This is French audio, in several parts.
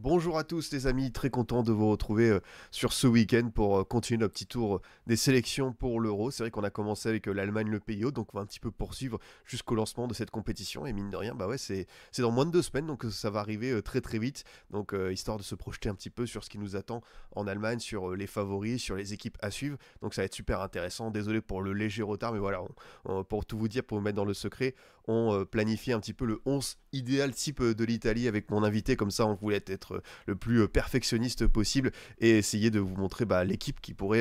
Bonjour à tous les amis, très content de vous retrouver euh, sur ce week-end pour euh, continuer notre petit tour euh, des sélections pour l'Euro. C'est vrai qu'on a commencé avec l'Allemagne, le pays donc on va un petit peu poursuivre jusqu'au lancement de cette compétition. Et mine de rien, bah ouais, c'est dans moins de deux semaines, donc ça va arriver très très vite. Donc histoire de se projeter un petit peu sur ce qui nous attend en Allemagne, sur les favoris, sur les équipes à suivre. Donc ça va être super intéressant. Désolé pour le léger retard, mais voilà, pour tout vous dire, pour vous mettre dans le secret, on euh, planifie un petit peu le 11 idéal type euh, de l'Italie avec mon invité, comme ça on voulait être euh, le plus perfectionniste possible et essayer de vous montrer bah, l'équipe qui pourrait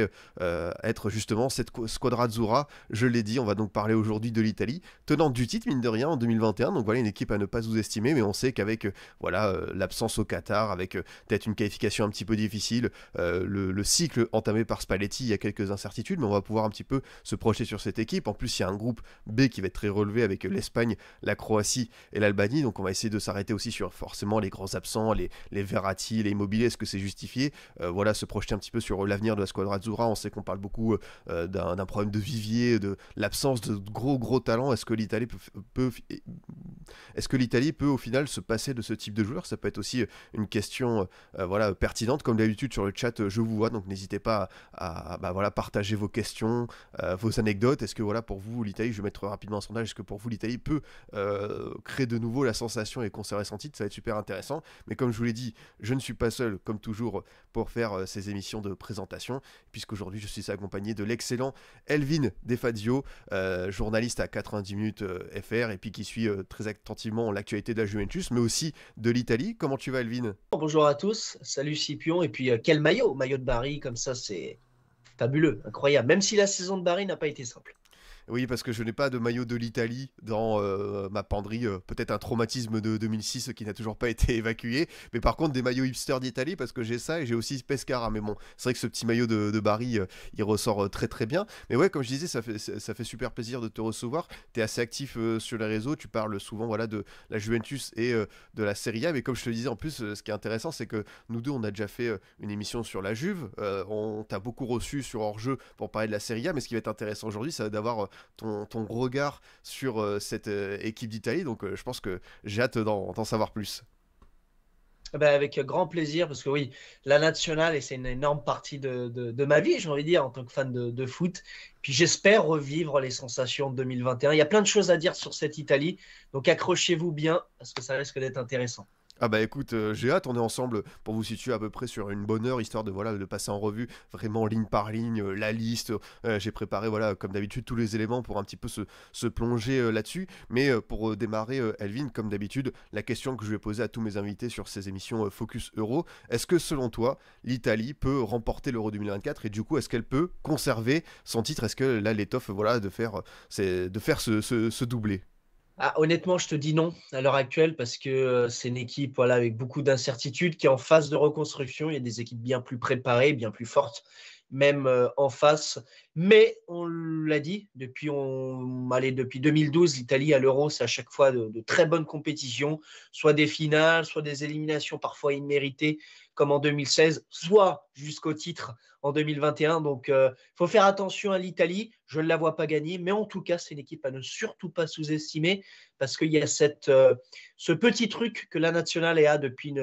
être justement cette squadra Azzurra. Je l'ai dit, on va donc parler aujourd'hui de l'Italie, tenant du titre mine de rien en 2021, donc voilà une équipe à ne pas sous-estimer, mais on sait qu'avec voilà l'absence au Qatar, avec peut-être une qualification un petit peu difficile, le, cycle entamé par Spalletti, il y a quelques incertitudes, mais on va pouvoir un petit peu se projeter sur cette équipe. En plus, il y a un groupe B qui va être très relevé avec l'Espagne la Croatie et l'Albanie. Donc on va essayer de s'arrêter aussi sur forcément les grands absents, les, les Verratti, les Immobiliers, est-ce que c'est justifié euh, Voilà, se projeter un petit peu sur euh, l'avenir de la squadra Azzurra. On sait qu'on parle beaucoup euh, d'un problème de vivier, de l'absence de gros gros talents. Est-ce que l'Italie peut, est-ce que l'Italie peut au final se passer de ce type de joueur Ça peut être aussi une question voilà, pertinente. Comme d'habitude sur le chat, je vous vois, donc n'hésitez pas à, bah, voilà, partager vos questions, vos anecdotes. Est-ce que voilà, pour vous, l'Italie, je vais mettre rapidement un sondage, est-ce que pour vous, l'Italie euh, créer de nouveau la sensation et qu'on son titre, ça va être super intéressant. Mais comme je vous l'ai dit, je ne suis pas seul, comme toujours, pour faire euh, ces émissions de présentation, puisqu'aujourd'hui je suis accompagné de l'excellent Elvin Defazio, euh, journaliste à 90 minutes FR, et puis qui suit très attentivement l'actualité de la Juventus, mais aussi de l'Italie. Comment tu vas, Elvin Bonjour à tous, salut Scipion, et puis quel maillot Maillot de Barry, comme ça, c'est fabuleux, incroyable. Même si la saison de Barry n'a pas été simple. Oui, parce que je n'ai pas de maillot de l'Italie dans euh, ma penderie. Euh, peut-être un traumatisme de 2006 qui n'a toujours pas été évacué. Mais par contre, des maillots hipster d'Italie, parce que j'ai ça et j'ai aussi Pescara. Mais bon, c'est vrai que ce petit maillot de, Barry, euh, il ressort très très bien. Mais ouais, comme je disais, ça fait, ça fait super plaisir de te recevoir. Tu es assez actif sur les réseaux. Tu parles souvent voilà, de la Juventus et de la Serie A. Mais comme je te disais, en plus, ce qui est intéressant, c'est que nous deux, on a déjà fait une émission sur la Juve. on t'a beaucoup reçu sur hors-jeu pour parler de la Serie A. Mais ce qui va être intéressant aujourd'hui, c'est d'avoir ton, regard sur euh, cette euh, équipe d'Italie. Donc euh, je pense que j'ai hâte d'en savoir plus. Ah ben avec grand plaisir, parce que oui, la nationale, et c'est une énorme partie de, ma vie, j'ai envie de dire, en tant que fan de, de foot. Puis j'espère revivre les sensations de 2021. Il y a plein de choses à dire sur cette Italie, donc accrochez-vous bien, parce que ça risque d'être intéressant. Ah bah écoute, euh, j'ai hâte, on est ensemble pour vous situer à peu près sur une bonne heure, histoire de voilà de passer en revue vraiment ligne par ligne euh, la liste. Euh, j'ai préparé voilà comme d'habitude tous les éléments pour un petit peu se, plonger là-dessus. Mais pour démarrer, Elvin, comme d'habitude, la question que je vais poser à tous mes invités sur ces émissions Focus Euro, est-ce que selon toi, l'Italie peut remporter l'Euro 2024 et du coup est-ce qu'elle peut conserver son titre Est-ce que là l'étoffe voilà de faire, c'est, de faire ce doublé ah, honnêtement, je te dis non à l'heure actuelle parce que euh, c'est une équipe voilà, avec beaucoup d'incertitudes qui est en phase de reconstruction. Il y a des équipes bien plus préparées, bien plus fortes même euh, en face. Mais on l'a dit, depuis, on, depuis 2012, l'Italie à l'Euro, c'est à chaque fois de, très bonnes compétitions, soit des finales, soit des éliminations parfois imméritées, comme en 2016, soit jusqu'au titre en 2021. Donc, il euh, faut faire attention à l'Italie. Je ne la vois pas gagner, mais en tout cas, c'est une équipe à ne surtout pas sous-estimer parce qu'il y a cette, euh, ce petit truc que la nationale a depuis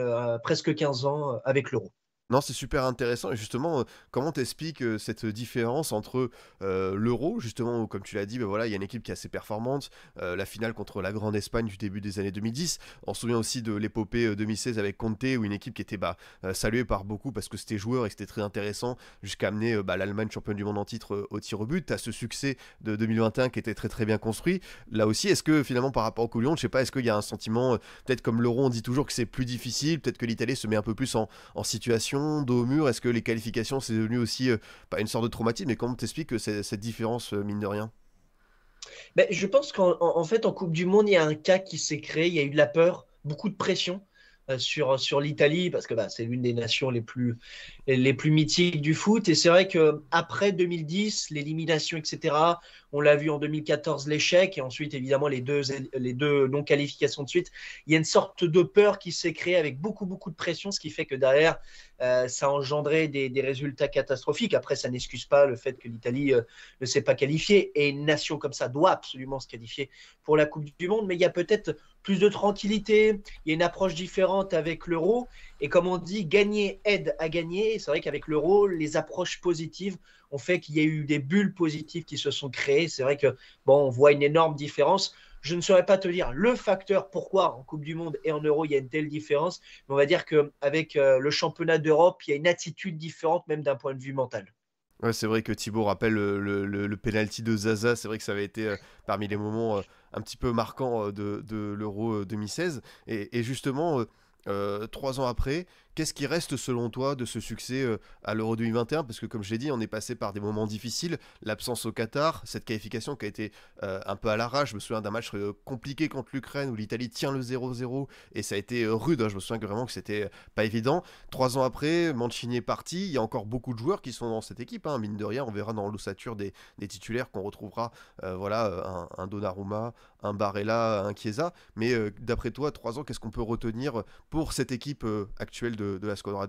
presque 15 ans avec l'Euro. Non, c'est super intéressant. Et justement, euh, comment t'expliques cette différence entre l'euro, justement, comme tu l'as dit, bah, voilà, il y a une équipe qui est assez performante, la finale contre la Grande Espagne du début des années 2010. On se souvient aussi de l'épopée 2016 avec Conte, où une équipe qui était bah, saluée par beaucoup parce que c'était joueur et c'était très intéressant, jusqu'à amener bah, l'Allemagne championne du monde en titre au tir au but. à ce succès de 2021 qui était très très bien construit. Là aussi, est-ce que finalement, par rapport au Coulion, je sais pas, est-ce qu'il y a un sentiment, peut-être comme l'euro, on dit toujours que c'est plus difficile, peut-être que l'Italie se met un peu plus en situation D'Aumur, au mur Est-ce que les qualifications, c'est devenu aussi euh, pas une sorte de traumatisme Mais comment t'expliques cette différence, euh, mine de rien ben, Je pense qu'en fait, en Coupe du Monde, il y a un cas qui s'est créé. Il y a eu de la peur, beaucoup de pression. Euh, sur, sur l'Italie parce que bah, c'est l'une des nations les plus, les plus mythiques du foot. Et c'est vrai que après 2010, l'élimination, etc., on l'a vu en 2014, l'échec, et ensuite, évidemment, les deux, non-qualifications de suite. Il y a une sorte de peur qui s'est créée avec beaucoup, beaucoup de pression, ce qui fait que derrière, euh, ça a engendré des, résultats catastrophiques. Après, ça n'excuse pas le fait que l'Italie euh, ne s'est pas qualifiée, et une nation comme ça doit absolument se qualifier pour la Coupe du Monde, mais il y a peut-être plus de tranquillité, il y a une approche différente avec l'euro, et comme on dit, gagner aide à gagner, c'est vrai qu'avec l'euro, les approches positives ont fait qu'il y a eu des bulles positives qui se sont créées. C'est vrai que bon, on voit une énorme différence. Je ne saurais pas te dire le facteur pourquoi en Coupe du Monde et en Euro il y a une telle différence, mais on va dire que qu'avec euh, le championnat d'Europe, il y a une attitude différente même d'un point de vue mental. c'est vrai que Thibaut rappelle euh, le, le, penalty de Zaza, c'est vrai que ça avait été euh, parmi les moments un petit peu marquants de, l'Euro 2016. Et, et justement, trois ans après, Qu'est-ce qui reste selon toi de ce succès euh, à l'Euro 2021 Parce que comme je l'ai dit, on est passé par des moments difficiles, l'absence au Qatar, cette qualification qui a été euh, un peu à l'arrache. Je me souviens d'un match euh, compliqué contre l'Ukraine où l'Italie tient le 0-0 et ça a été rude. Hein. Je me souviens vraiment que c'était pas évident. Trois ans après, Mancini est parti. Il y a encore beaucoup de joueurs qui sont dans cette équipe. Hein. Mine de rien, on verra dans l'ossature des, titulaires qu'on retrouvera voilà, un, un, Donnarumma, un Barella, un Chiesa. Mais d'après toi, trois ans, qu'est-ce qu'on peut retenir pour cette équipe actuelle de, la squadra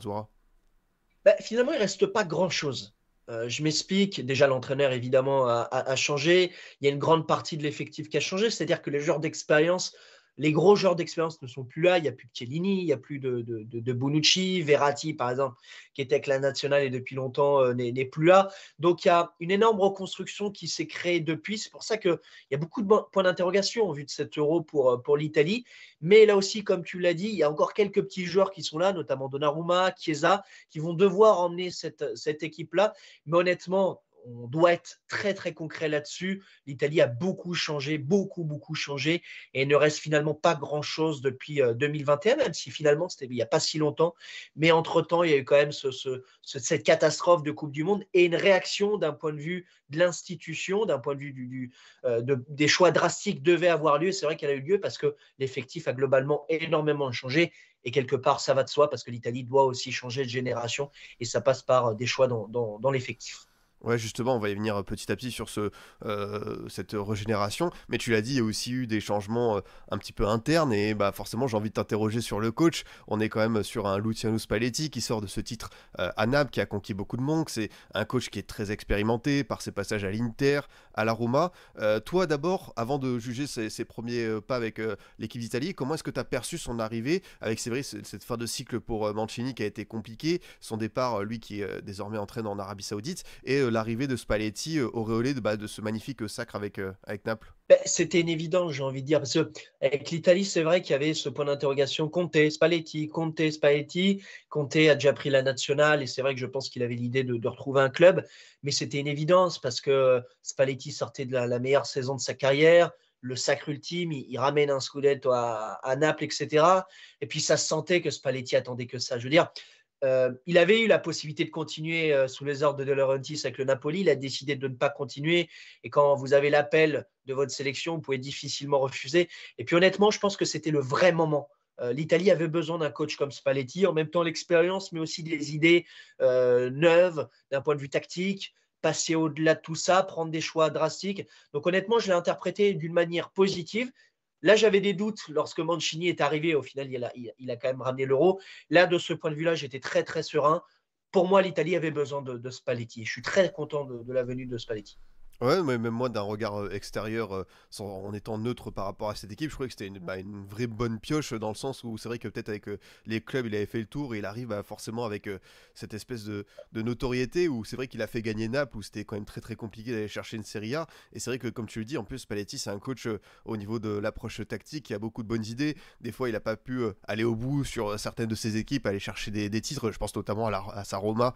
bah, Finalement, il reste pas grand-chose. Euh, je m'explique. Déjà, l'entraîneur, évidemment, a, changé. Il y a une grande partie de l'effectif qui a changé. C'est-à-dire que les joueurs d'expérience les gros joueurs d'expérience ne sont plus là. Il n'y a plus de Chiellini, il n'y a plus de, de, de, Bonucci, Verratti, par exemple, qui était avec la nationale et depuis longtemps euh, n'est plus là. Donc, il y a une énorme reconstruction qui s'est créée depuis. C'est pour ça qu'il y a beaucoup de points d'interrogation en vue de cet euro pour, euh, pour l'Italie. Mais là aussi, comme tu l'as dit, il y a encore quelques petits joueurs qui sont là, notamment Donnarumma, Chiesa, qui vont devoir emmener cette, cette équipe-là. Mais honnêtement, on doit être très très concret là-dessus. L'Italie a beaucoup changé, beaucoup beaucoup changé, et il ne reste finalement pas grand-chose depuis 2021, euh, même si finalement c'était il n'y a pas si longtemps. Mais entre-temps, il y a eu quand même cette catastrophe de Coupe du Monde et une réaction d'un point de vue de l'institution, d'un point de vue euh, des choix drastiques devaient avoir lieu. C'est vrai qu'elle a eu lieu parce que l'effectif a globalement énormément changé. Et quelque part, ça va de soi parce que l'Italie doit aussi changer de génération et ça passe par euh, des choix dans l'effectif. Ouais, justement, on va y venir euh, petit à petit sur ce, euh, cette régénération. Mais tu l'as dit, il y a aussi eu des changements euh, un petit peu internes. Et bah, forcément, j'ai envie de t'interroger sur le coach. On est quand même sur un Luciano Spalletti qui sort de ce titre à Naples, qui a conquis beaucoup de monde. C'est un coach qui est très expérimenté par ses passages à l'Inter, à la Roma. toi, d'abord, avant de juger ses, premiers pas avec l'équipe d'Italie, comment est-ce que tu as perçu son arrivée avec, c'est cette fin de cycle pour Mancini qui a été compliquée, son départ, lui qui est désormais entraîne en Arabie Saoudite, et l'arrivée de Spalletti euh, auréolé de, bah, de ce magnifique euh, sacre avec, euh, avec Naples ben, C'était une évidence, j'ai envie de dire. Parce que avec l'Italie, c'est vrai qu'il y avait ce point d'interrogation Conte, Spalletti, Conte, Spalletti. Conte a déjà pris la nationale et c'est vrai que je pense qu'il avait l'idée de, retrouver un club. Mais c'était une évidence parce que Spalletti sortait de la, meilleure saison de sa carrière le sacre ultime, il, ramène un scudetto à, à Naples, etc. Et puis ça se sentait que Spalletti attendait que ça. Je veux dire, euh, il avait eu la possibilité de continuer euh, sous les ordres de De Laurentiis avec le Napoli. Il a décidé de ne pas continuer. Et quand vous avez l'appel de votre sélection, vous pouvez difficilement refuser. Et puis honnêtement, je pense que c'était le vrai moment. Euh, L'Italie avait besoin d'un coach comme Spalletti, en même temps l'expérience, mais aussi des idées neuves d'un point de vue tactique, passer au-delà de tout ça, prendre des choix drastiques. Donc honnêtement, je l'ai interprété d'une manière positive. Là, j'avais des doutes lorsque Mancini est arrivé. Au final, il a, quand même ramené l'euro. Là, de ce point de vue-là, j'étais très, très serein. Pour moi, l'Italie avait besoin de, Spalletti. Je suis très content de, de la venue de Spalletti. Ouais, même moi, d'un regard euh, extérieur, euh, en étant neutre par rapport à cette équipe, je croyais que c'était mm. bah, une, vraie bonne pioche dans le sens où c'est vrai que peut-être avec euh, les clubs, il avait fait le tour et il arrive forcément avec cette espèce de, notoriété où c'est vrai qu'il a fait gagner Naples, où c'était quand même très très compliqué d'aller chercher une Serie A. Et c'est vrai que, comme tu le dis, en plus, Paletti, c'est un coach au niveau de l'approche tactique qui a beaucoup de bonnes idées. Des fois, il n'a pas pu aller au bout sur certaines de ses équipes, aller chercher des, titres. Je pense notamment à, à sa Roma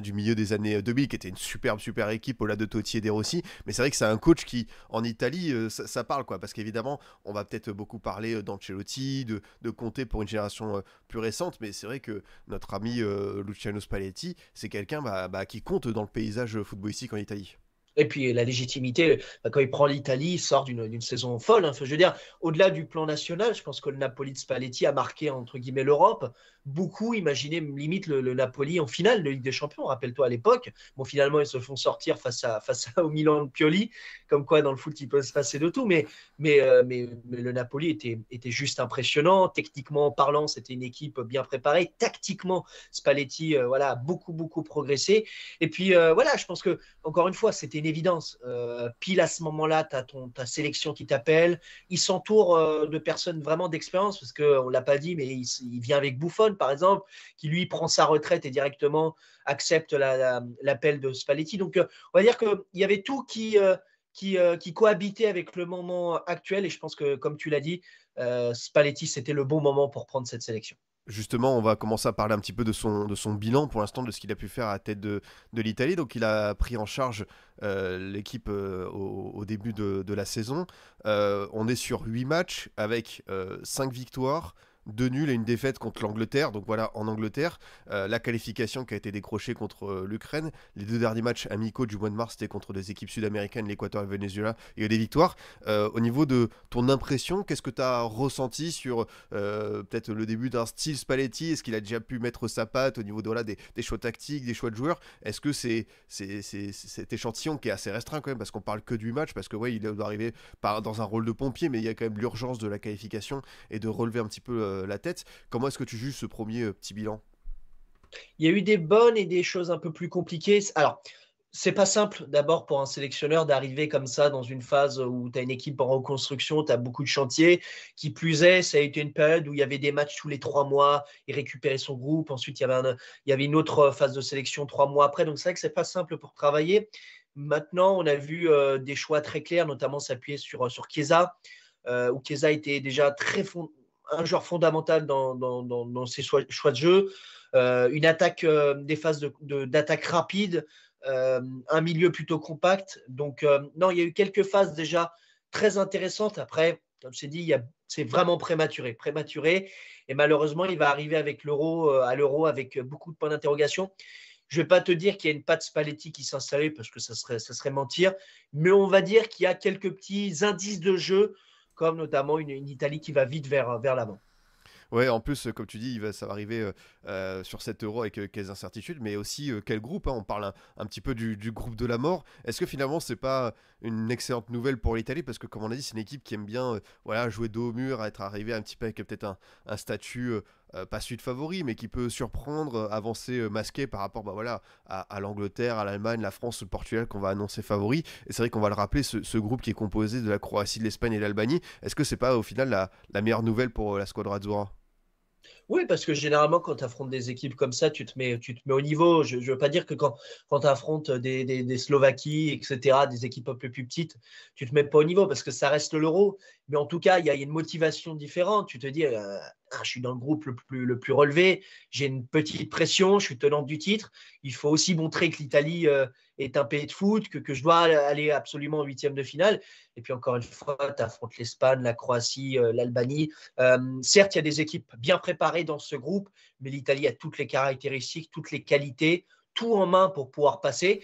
du milieu des années 2000, qui était une superbe, super équipe au-delà de Totti et des aussi. Mais c'est vrai que c'est un coach qui, en Italie, euh, ça, parle, quoi. Parce qu'évidemment, on va peut-être beaucoup parler euh, d'Ancelotti, de, de Conte pour une génération euh, plus récente, mais c'est vrai que notre ami Luciano Spalletti, c'est quelqu'un bah, bah, qui compte dans le paysage footballistique en Italie. Et puis la légitimité, bah, quand il prend l'Italie, il sort d'une saison folle. Hein. je veux dire, au-delà du plan national, je pense que le Napoli de Spalletti a marqué entre guillemets l'Europe beaucoup imaginer limite le, Napoli en finale de Ligue des Champions, rappelle-toi à l'époque. Bon, finalement, ils se font sortir face, à, face au Milan de Pioli, comme quoi dans le foot, il peut se passer de tout. Mais, mais, euh, mais, le Napoli était, était juste impressionnant. Techniquement parlant, c'était une équipe bien préparée. Tactiquement, Spalletti euh, voilà, a beaucoup, beaucoup progressé. Et puis, euh, voilà, je pense que, encore une fois, c'était une évidence. pile à ce moment-là, tu as ton, ta sélection qui t'appelle. Il s'entoure de personnes vraiment d'expérience, parce qu'on ne l'a pas dit, mais il, il vient avec Bouffon par exemple, qui lui prend sa retraite et directement accepte l'appel de Spalletti. Donc, euh, on va dire qu'il y avait tout euh, euh, qui, cohabitait avec le moment actuel. Et je pense que, comme tu l'as dit, Spalletti, c'était le bon moment pour prendre cette sélection justement, on va commencer à parler un petit peu de son, bilan pour l'instant, de ce qu'il a pu faire à tête de, l'Italie. Donc, il a pris en charge l'équipe au, début de, la saison. on est sur huit matchs avec cinq victoires, deux nuls et une défaite contre l'Angleterre. Donc voilà, en Angleterre, euh, la qualification qui a été décrochée contre euh, l'Ukraine. Les deux derniers matchs amicaux du mois de mars, c'était contre des équipes sud-américaines, l'Équateur et le Venezuela, et des victoires. Euh, au niveau de ton impression, qu'est-ce que tu as ressenti sur peut-être le début d'un style Spalletti Est-ce qu'il a déjà pu mettre sa patte au niveau de, des, des, choix tactiques, des choix de joueurs Est-ce que c'est c'est cet échantillon qui est assez restreint quand même, parce qu'on parle que du match, parce que ouais, il doit arriver par, dans un rôle de pompier, mais il y a quand même l'urgence de la qualification et de relever un petit peu euh, la tête. Comment est-ce que tu juges ce premier euh, petit bilan Il y a eu des bonnes et des choses un peu plus compliquées. Alors, c'est pas simple d'abord pour un sélectionneur d'arriver comme ça dans une phase où tu as une équipe en reconstruction, tu as beaucoup de chantiers. Qui plus est, ça a été une période où il y avait des matchs tous les trois mois, il récupérait son groupe. Ensuite, il y avait, une autre phase de sélection trois mois après. Donc, c'est vrai que c'est pas simple pour travailler. Maintenant, on a vu euh, des choix très clairs, notamment s'appuyer sur, sur où Chiesa était déjà très fond, un joueur fondamental dans, ses choix, de jeu, euh, une attaque, euh, des phases d'attaque rapide, euh, un milieu plutôt compact. Donc, non, il y a eu quelques phases déjà très intéressantes. Après, comme c'est dit, c'est vraiment prématuré, prématuré. Et malheureusement, il va arriver avec l'euro, à l'euro avec beaucoup de points d'interrogation. Je ne vais pas te dire qu'il y a une patte Spalletti qui s'installait parce que ça serait, ça serait mentir, mais on va dire qu'il y a quelques petits indices de jeu comme notamment une, Italie qui va vite vers, euh, vers l'avant. Ouais, en plus, euh, comme tu dis, il va, ça va arriver euh, sur 7 euros avec quelles incertitudes, mais aussi quel groupe. Hein, on parle un, petit peu du, groupe de la mort. Est-ce que finalement, c'est pas une excellente nouvelle pour l'Italie Parce que, comme on a dit, c'est une équipe qui aime bien voilà, jouer dos au mur, être arrivé un petit peu avec peut-être un, un statut euh, pas suite favori, mais qui peut surprendre, euh, avancer euh, masqué par rapport bah, voilà, à, l'Angleterre, à l'Allemagne, la France, le Portugal qu'on va annoncer favori. Et c'est vrai qu'on va le rappeler, ce, groupe qui est composé de la Croatie, de l'Espagne et de l'Albanie, est-ce que c'est pas au final la, meilleure nouvelle pour la squadra Azzurra oui, parce que généralement, quand tu affrontes des équipes comme ça, tu te mets, au niveau. Je ne veux pas dire que quand, quand tu affrontes des, Slovaquies, des, etc., des équipes un peu plus petites, tu ne te mets pas au niveau parce que ça reste l'euro. Mais en tout cas, il y, a une motivation différente. Tu te dis, euh, ah, je suis dans le groupe le plus, relevé, j'ai une petite pression, je suis tenant du titre. Il faut aussi montrer que l'Italie, euh, est un pays de foot, que, que je dois aller absolument en huitième de finale. Et puis encore une fois, tu affrontes l'Espagne, la Croatie, euh, l'Albanie. Euh, certes, il y a des équipes bien préparées dans ce groupe, mais l'Italie a toutes les caractéristiques, toutes les qualités, tout en main pour pouvoir passer.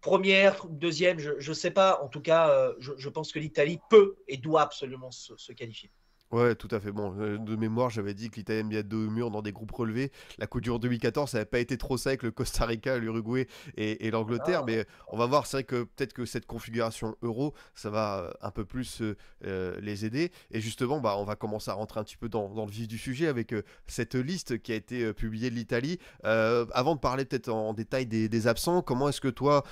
Première, deuxième, je ne sais pas. En tout cas, euh, je, pense que l'Italie peut et doit absolument se qualifier. Ouais, tout à fait. Bon, euh, de mémoire, j'avais dit que l'Italie y a deux murs dans des groupes relevés. La Coupe du 2014, ça n'avait pas été trop ça avec le Costa Rica, l'Uruguay et, l'Angleterre. Ah. Mais euh, on va voir, c'est vrai que peut-être que cette configuration euro, ça va euh, un peu plus les aider. Et justement, bah, on va commencer à rentrer un petit peu dans, le vif du sujet avec cette liste qui a été publiée de l'Italie. avant de parler peut-être en, détail des, absents, comment est-ce que toi,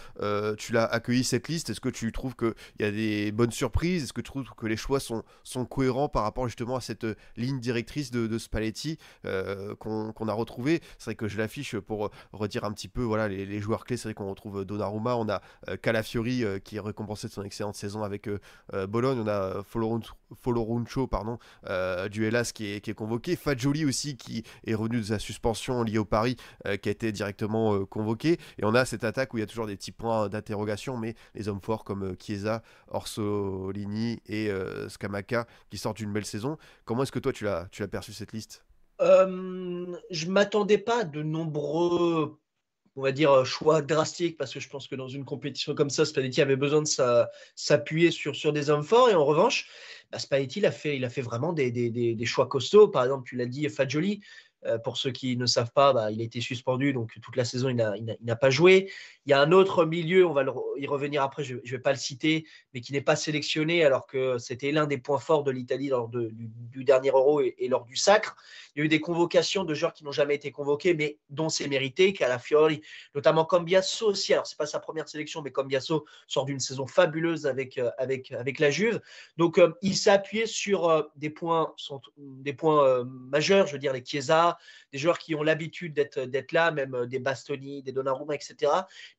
tu l'as accueilli cette liste Est-ce que tu trouves qu'il y a des bonnes surprises Est-ce que tu trouves que les choix sont, sont cohérents par rapport justement à cette euh, ligne directrice de, Spalletti euh, qu'on a retrouvé. C'est vrai que je l'affiche pour euh, redire un petit peu voilà, les, joueurs clés. C'est vrai qu'on retrouve Donnarumma, on a Calafiori qui est récompensé de son excellente saison avec Bologne, on a Foloruncho pardon, du Hellas qui est, convoqué, Fajoli aussi qui est revenu de sa suspension liée au Paris qui a été directement convoqué. Et on a cette attaque où il y a toujours des petits points d'interrogation, mais les hommes forts comme Chiesa, Orsolini et Scamaca qui sortent d'une belle Comment est-ce que toi, tu l'as, as perçu cette liste euh, Je m'attendais pas de nombreux on va dire, choix drastiques, parce que je pense que dans une compétition comme ça, Spalletti avait besoin de s'appuyer sur, des hommes forts. Et en revanche, bah, Spalletti, il a fait, il a vraiment des, choix costauds. Par exemple, tu l'as dit, Fagioli, euh, pour ceux qui ne savent pas, bah, il a été suspendu, donc toute la saison, il n'a pas joué. Il y a un autre milieu, on va y revenir après, je ne vais pas le citer, mais qui n'est pas sélectionné alors que c'était l'un des points forts de l'Italie lors du, dernier Euro et, lors du Sacre. Il y a eu des convocations de joueurs qui n'ont jamais été convoqués, mais dont c'est mérité, Calafiori, notamment Cambiasso aussi. Alors, ce n'est pas sa première sélection, mais Cambiasso sort d'une saison fabuleuse avec, euh, avec, avec la Juve. Donc, euh, il s'est appuyé sur euh, des points, sont, des points majeurs, je veux dire les Chiesa, des joueurs qui ont l'habitude d'être là, même des Bastoni, des Donnarumma, etc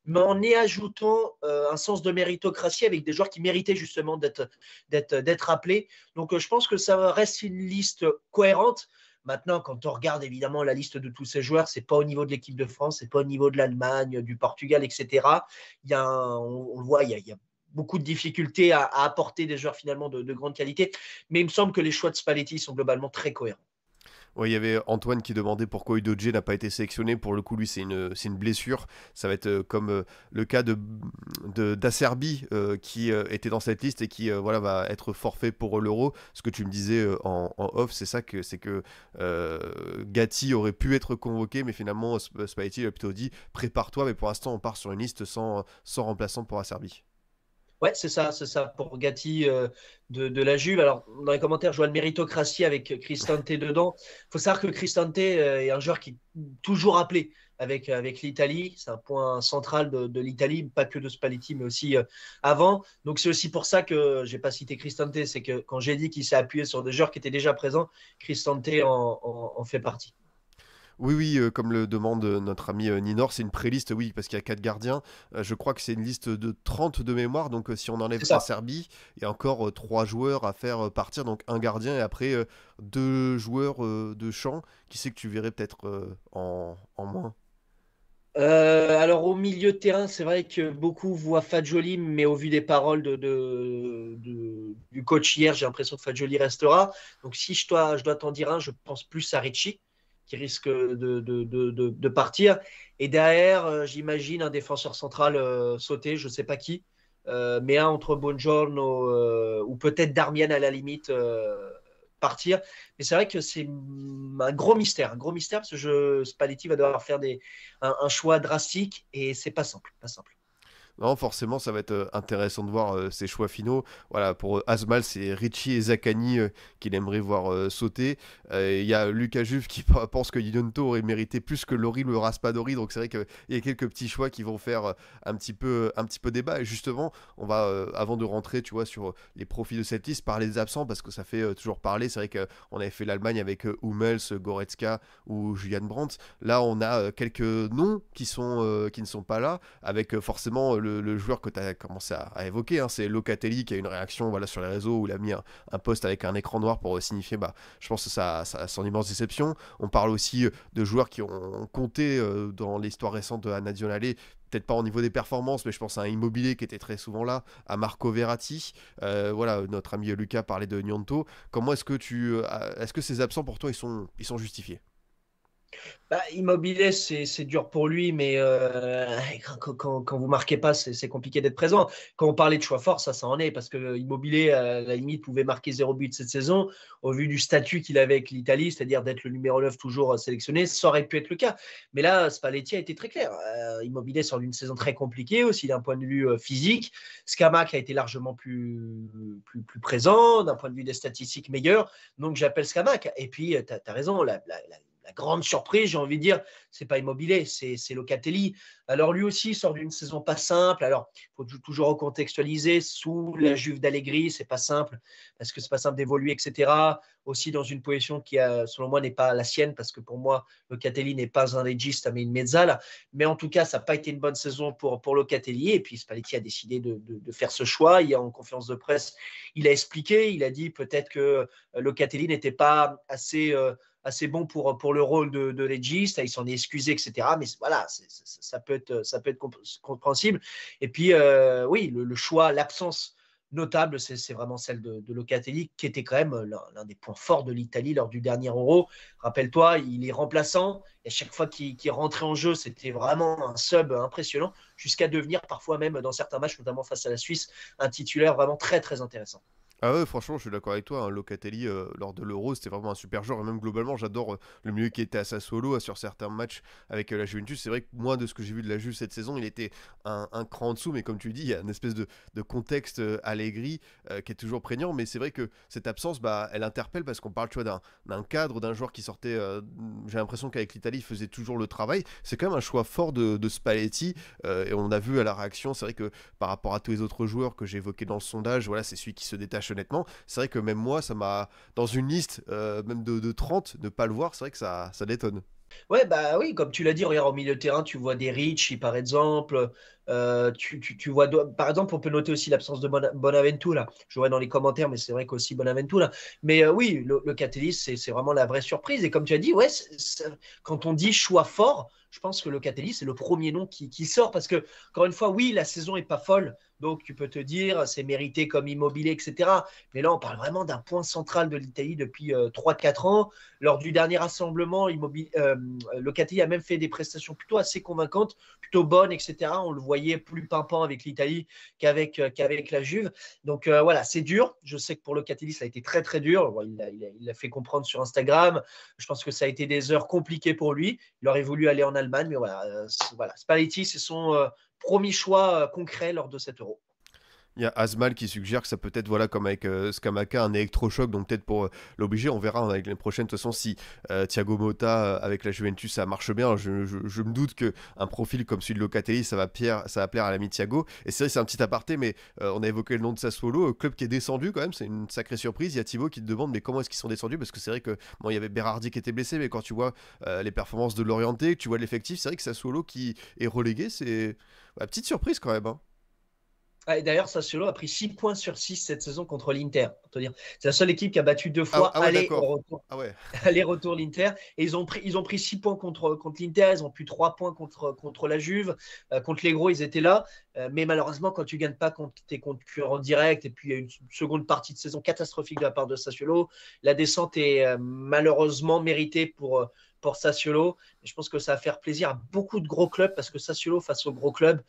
mais en y ajoutant euh, un sens de méritocratie avec des joueurs qui méritaient justement d'être, d'être, appelés. Donc euh, je pense que ça reste une liste cohérente. Maintenant, quand on regarde évidemment la liste de tous ces joueurs, ce n'est pas au niveau de l'équipe de France, ce n'est pas au niveau de l'Allemagne, du Portugal, etc. Il y a on, le voit, il y a, beaucoup de difficultés à, apporter des joueurs finalement de, de grande qualité. Mais il me semble que les choix de Spalletti sont globalement très cohérents il y avait Antoine qui demandait pourquoi Udoje n'a pas été sélectionné. Pour le coup, lui, c'est une, blessure. Ça va être euh, comme euh, le cas de d'Acerbi euh, qui était dans cette liste et qui voilà va être forfait pour l'Euro. Ce que tu me disais en, off, c'est ça que c'est que Gatti aurait pu être convoqué, mais finalement Spalletti a plutôt dit prépare-toi. Mais pour l'instant, on part sur une liste sans sans remplaçant pour Acerbi. Ouais, c'est ça, c'est ça pour Gatti euh, de, la Juve. Alors, dans les commentaires, je vois le méritocratie avec Cristante dedans. Il faut savoir que Cristante euh, est un joueur qui est toujours appelé avec, euh, avec l'Italie. C'est un point central de, l'Italie, pas que de Spalletti, mais aussi avant. Donc, c'est aussi pour ça que je n'ai pas cité Cristante. C'est que quand j'ai dit qu'il s'est appuyé sur des joueurs qui étaient déjà présents, Cristante en fait partie. Oui, oui, euh, comme le demande euh, notre ami euh, Ninor, c'est une préliste, oui, parce qu'il y a quatre gardiens. je crois que c'est une liste de 30 de mémoire, donc si on enlève la Serbie, il y a encore trois joueurs à faire partir, donc un gardien et après deux joueurs de champ. Qui c'est que tu verrais peut-être en, moins alors au milieu de terrain, c'est vrai que beaucoup voient Fadjoli, mais au vu des paroles de, du coach hier, j'ai l'impression que Fadjoli restera. Donc si je dois, je dois t'en dire un, je pense plus à Richie qui risque de, de, partir. Et derrière, euh, j'imagine un défenseur central euh, sauté, sauter, je ne sais pas qui, euh, mais un entre Bonjour ou peut-être Darmian à la limite partir. Mais c'est vrai que c'est un gros mystère, un gros mystère parce que je, Spalletti va devoir faire des, un, un choix drastique et c'est pas simple, pas simple. Non, forcément, ça va être euh, intéressant de voir euh, ses choix finaux. Voilà, pour euh, Asmal, c'est Richie et Zakani qu'il aimerait voir sauter. Il y a Lucas Juve qui pense que Yonto aurait mérité plus que Lori le Raspadori. Donc c'est vrai qu'il y a quelques petits choix qui vont faire un petit peu, un petit peu débat. Et justement, on va, avant de rentrer, tu vois, sur les profits de cette liste, parler des absents parce que ça fait toujours parler. C'est vrai qu'on avait fait l'Allemagne avec Hummels, Goretzka ou Julian Brandt. Là, on a quelques noms qui, sont, qui ne sont pas là, avec forcément le, joueur que tu as commencé à, évoquer. Hein, c'est Locatelli qui a une réaction voilà, sur les réseaux où il a mis un, poste post avec un écran noir pour euh, signifier, bah, je pense, ça, son immense déception. On parle aussi euh, de joueurs qui ont, compté euh, dans l'histoire récente de la Nazionale peut-être pas au niveau des performances, mais je pense à un Immobilier qui était très souvent là, à Marco Verratti. voilà, notre ami Lucas parlait de Nianto. Comment est-ce que tu, est-ce que ces absents pour toi, ils sont, ils sont justifiés bah, immobilier, c'est dur pour lui, mais euh, quand, quand, vous marquez pas, c'est compliqué d'être présent. Quand on parlait de choix fort, ça, ça en est, parce que Immobilier, à la limite, pouvait marquer zéro but cette saison. Au vu du statut qu'il avait avec l'Italie, c'est-à-dire d'être le numéro 9 toujours sélectionné, ça aurait pu être le cas. Mais là, Spalletti a été très clair. Immobile euh, immobilier sort d'une saison très compliquée aussi d'un point de vue euh, physique. Scamac a été largement plus, présent, d'un point de vue des statistiques meilleures. Donc, j'appelle Scamac. Et puis, tu as, raison, la la grande surprise, j'ai envie de dire, c'est pas Immobilier, c'est Locatelli. Alors lui aussi sort d'une saison pas simple. Alors il faut toujours recontextualiser sous la Juve d'Allegri, c'est pas simple parce que c'est pas simple d'évoluer, etc. Aussi dans une position qui, selon moi, n'est pas la sienne parce que pour moi, Locatelli n'est pas un légiste mais une mezzala. Mais en tout cas, ça n'a pas été une bonne saison pour pour Locatelli et puis Spalletti a décidé de, faire ce choix. Il en conférence de presse, il a expliqué, il a dit peut-être que euh, Locatelli n'était pas assez euh, assez bon pour, pour le rôle de, de légiste. Il s'en est excusé, etc. Mais voilà, ça, peut être, ça peut être compréhensible. Et puis, euh, oui, le, choix, l'absence notable, c'est vraiment celle de, Locatelli, qui était quand même euh, l'un des points forts de l'Italie lors du dernier Euro. Rappelle-toi, il est remplaçant, et à chaque fois qu'il rentrait en jeu, c'était vraiment un sub impressionnant, jusqu'à devenir parfois même, dans certains matchs, notamment face à la Suisse, un titulaire vraiment très, très intéressant. Ah franchement, je suis d'accord avec toi. Hein. Locatelli, euh, lors de l'Euro, c'était vraiment un super joueur. Et même globalement, j'adore euh, le mieux qui était à sa solo euh, sur certains matchs avec la Juventus. C'est vrai que moi, de ce que j'ai vu de la Juve cette saison, il était un, cran en dessous. Mais comme tu dis, il y a une espèce de, contexte allégri qui est toujours prégnant. Mais c'est vrai que cette absence, bah, elle interpelle parce qu'on parle d'un cadre, d'un joueur qui sortait. j'ai l'impression qu'avec l'Italie, il faisait toujours le travail. C'est quand même un choix fort de, de Spalletti. et on a vu à la réaction, c'est vrai que par rapport à tous les autres joueurs que j'ai évoqués dans le sondage, voilà, c'est celui qui se détache honnêtement. C'est vrai que même moi, ça m'a. Dans une liste, euh, même de, de, 30, ne pas le voir, c'est vrai que ça, ça détonne. Ouais, bah oui, comme tu l'as dit, regarde, au milieu de terrain, tu vois des Richie, par exemple. Euh, tu, tu, tu, vois, par exemple, on peut noter aussi l'absence de Bonaventura. Je vois dans les commentaires, mais c'est vrai qu'aussi Bonaventura. Mais euh, oui, le, le c'est vraiment la vraie surprise. Et comme tu as dit, ouais, quand on dit choix fort, je pense que le catalyse c'est le premier nom qui, qui, sort. Parce que, encore une fois, oui, la saison est pas folle. Donc tu peux te dire, c'est mérité comme immobilier, etc. Mais là, on parle vraiment d'un point central de l'Italie depuis euh, trois, 3-4 ans. Lors du dernier rassemblement, euh, Locatelli a même fait des prestations plutôt assez convaincantes, plutôt bonnes, etc. On le voyait plus pimpant avec l'Italie qu'avec euh, qu'avec la Juve. Donc voilà, c'est dur. Je sais que pour Locatelli, ça a été très très dur. il l'a fait comprendre sur Instagram. Je pense que ça a été des heures compliquées pour lui. Il aurait voulu aller en Allemagne, mais voilà. voilà. Spalletti, c'est son Premier choix euh, concret lors de cet euro. Il y a Asmal qui suggère que ça peut être, voilà, comme avec euh, Skamaka, un électrochoc, donc peut-être pour euh, l'obliger. On verra hein, avec les prochaines. De toute façon, si euh, Thiago Motta avec la Juventus, ça marche bien, je, me doute qu'un profil comme celui de Locatelli, ça va, ça va plaire à l'ami Thiago. Et c'est vrai, c'est un petit aparté, mais on a évoqué le nom de Sassuolo, club qui est descendu quand même, c'est une sacrée surprise. Il y a Thibaut qui te demande, mais comment est-ce qu'ils sont descendus Parce que c'est vrai que, bon, il y avait Berardi qui était blessé, mais quand tu vois les performances de l'Orienté, tu vois l'effectif, c'est vrai que Sassuolo qui est relégué, c'est. Bah, petite surprise quand même. Hein. Ah, d'ailleurs, Sassuolo a pris 6 points sur 6 cette saison contre l'Inter. C'est la seule équipe qui a battu deux ah, fois ah aller-retour l'Inter. ils ont pris, ils 6 points contre, contre l'Inter, ils ont pris 3 points contre, contre la Juve. Euh, contre les gros, ils étaient là. Euh, mais malheureusement, quand tu gagnes pas contre tes concurrents directs, et puis il y a une seconde partie de saison catastrophique de la part de Sassuolo, la descente est euh, malheureusement méritée pour pour Sassuolo. je pense que ça va faire plaisir à beaucoup de gros clubs parce que Sassuolo face aux gros clubs,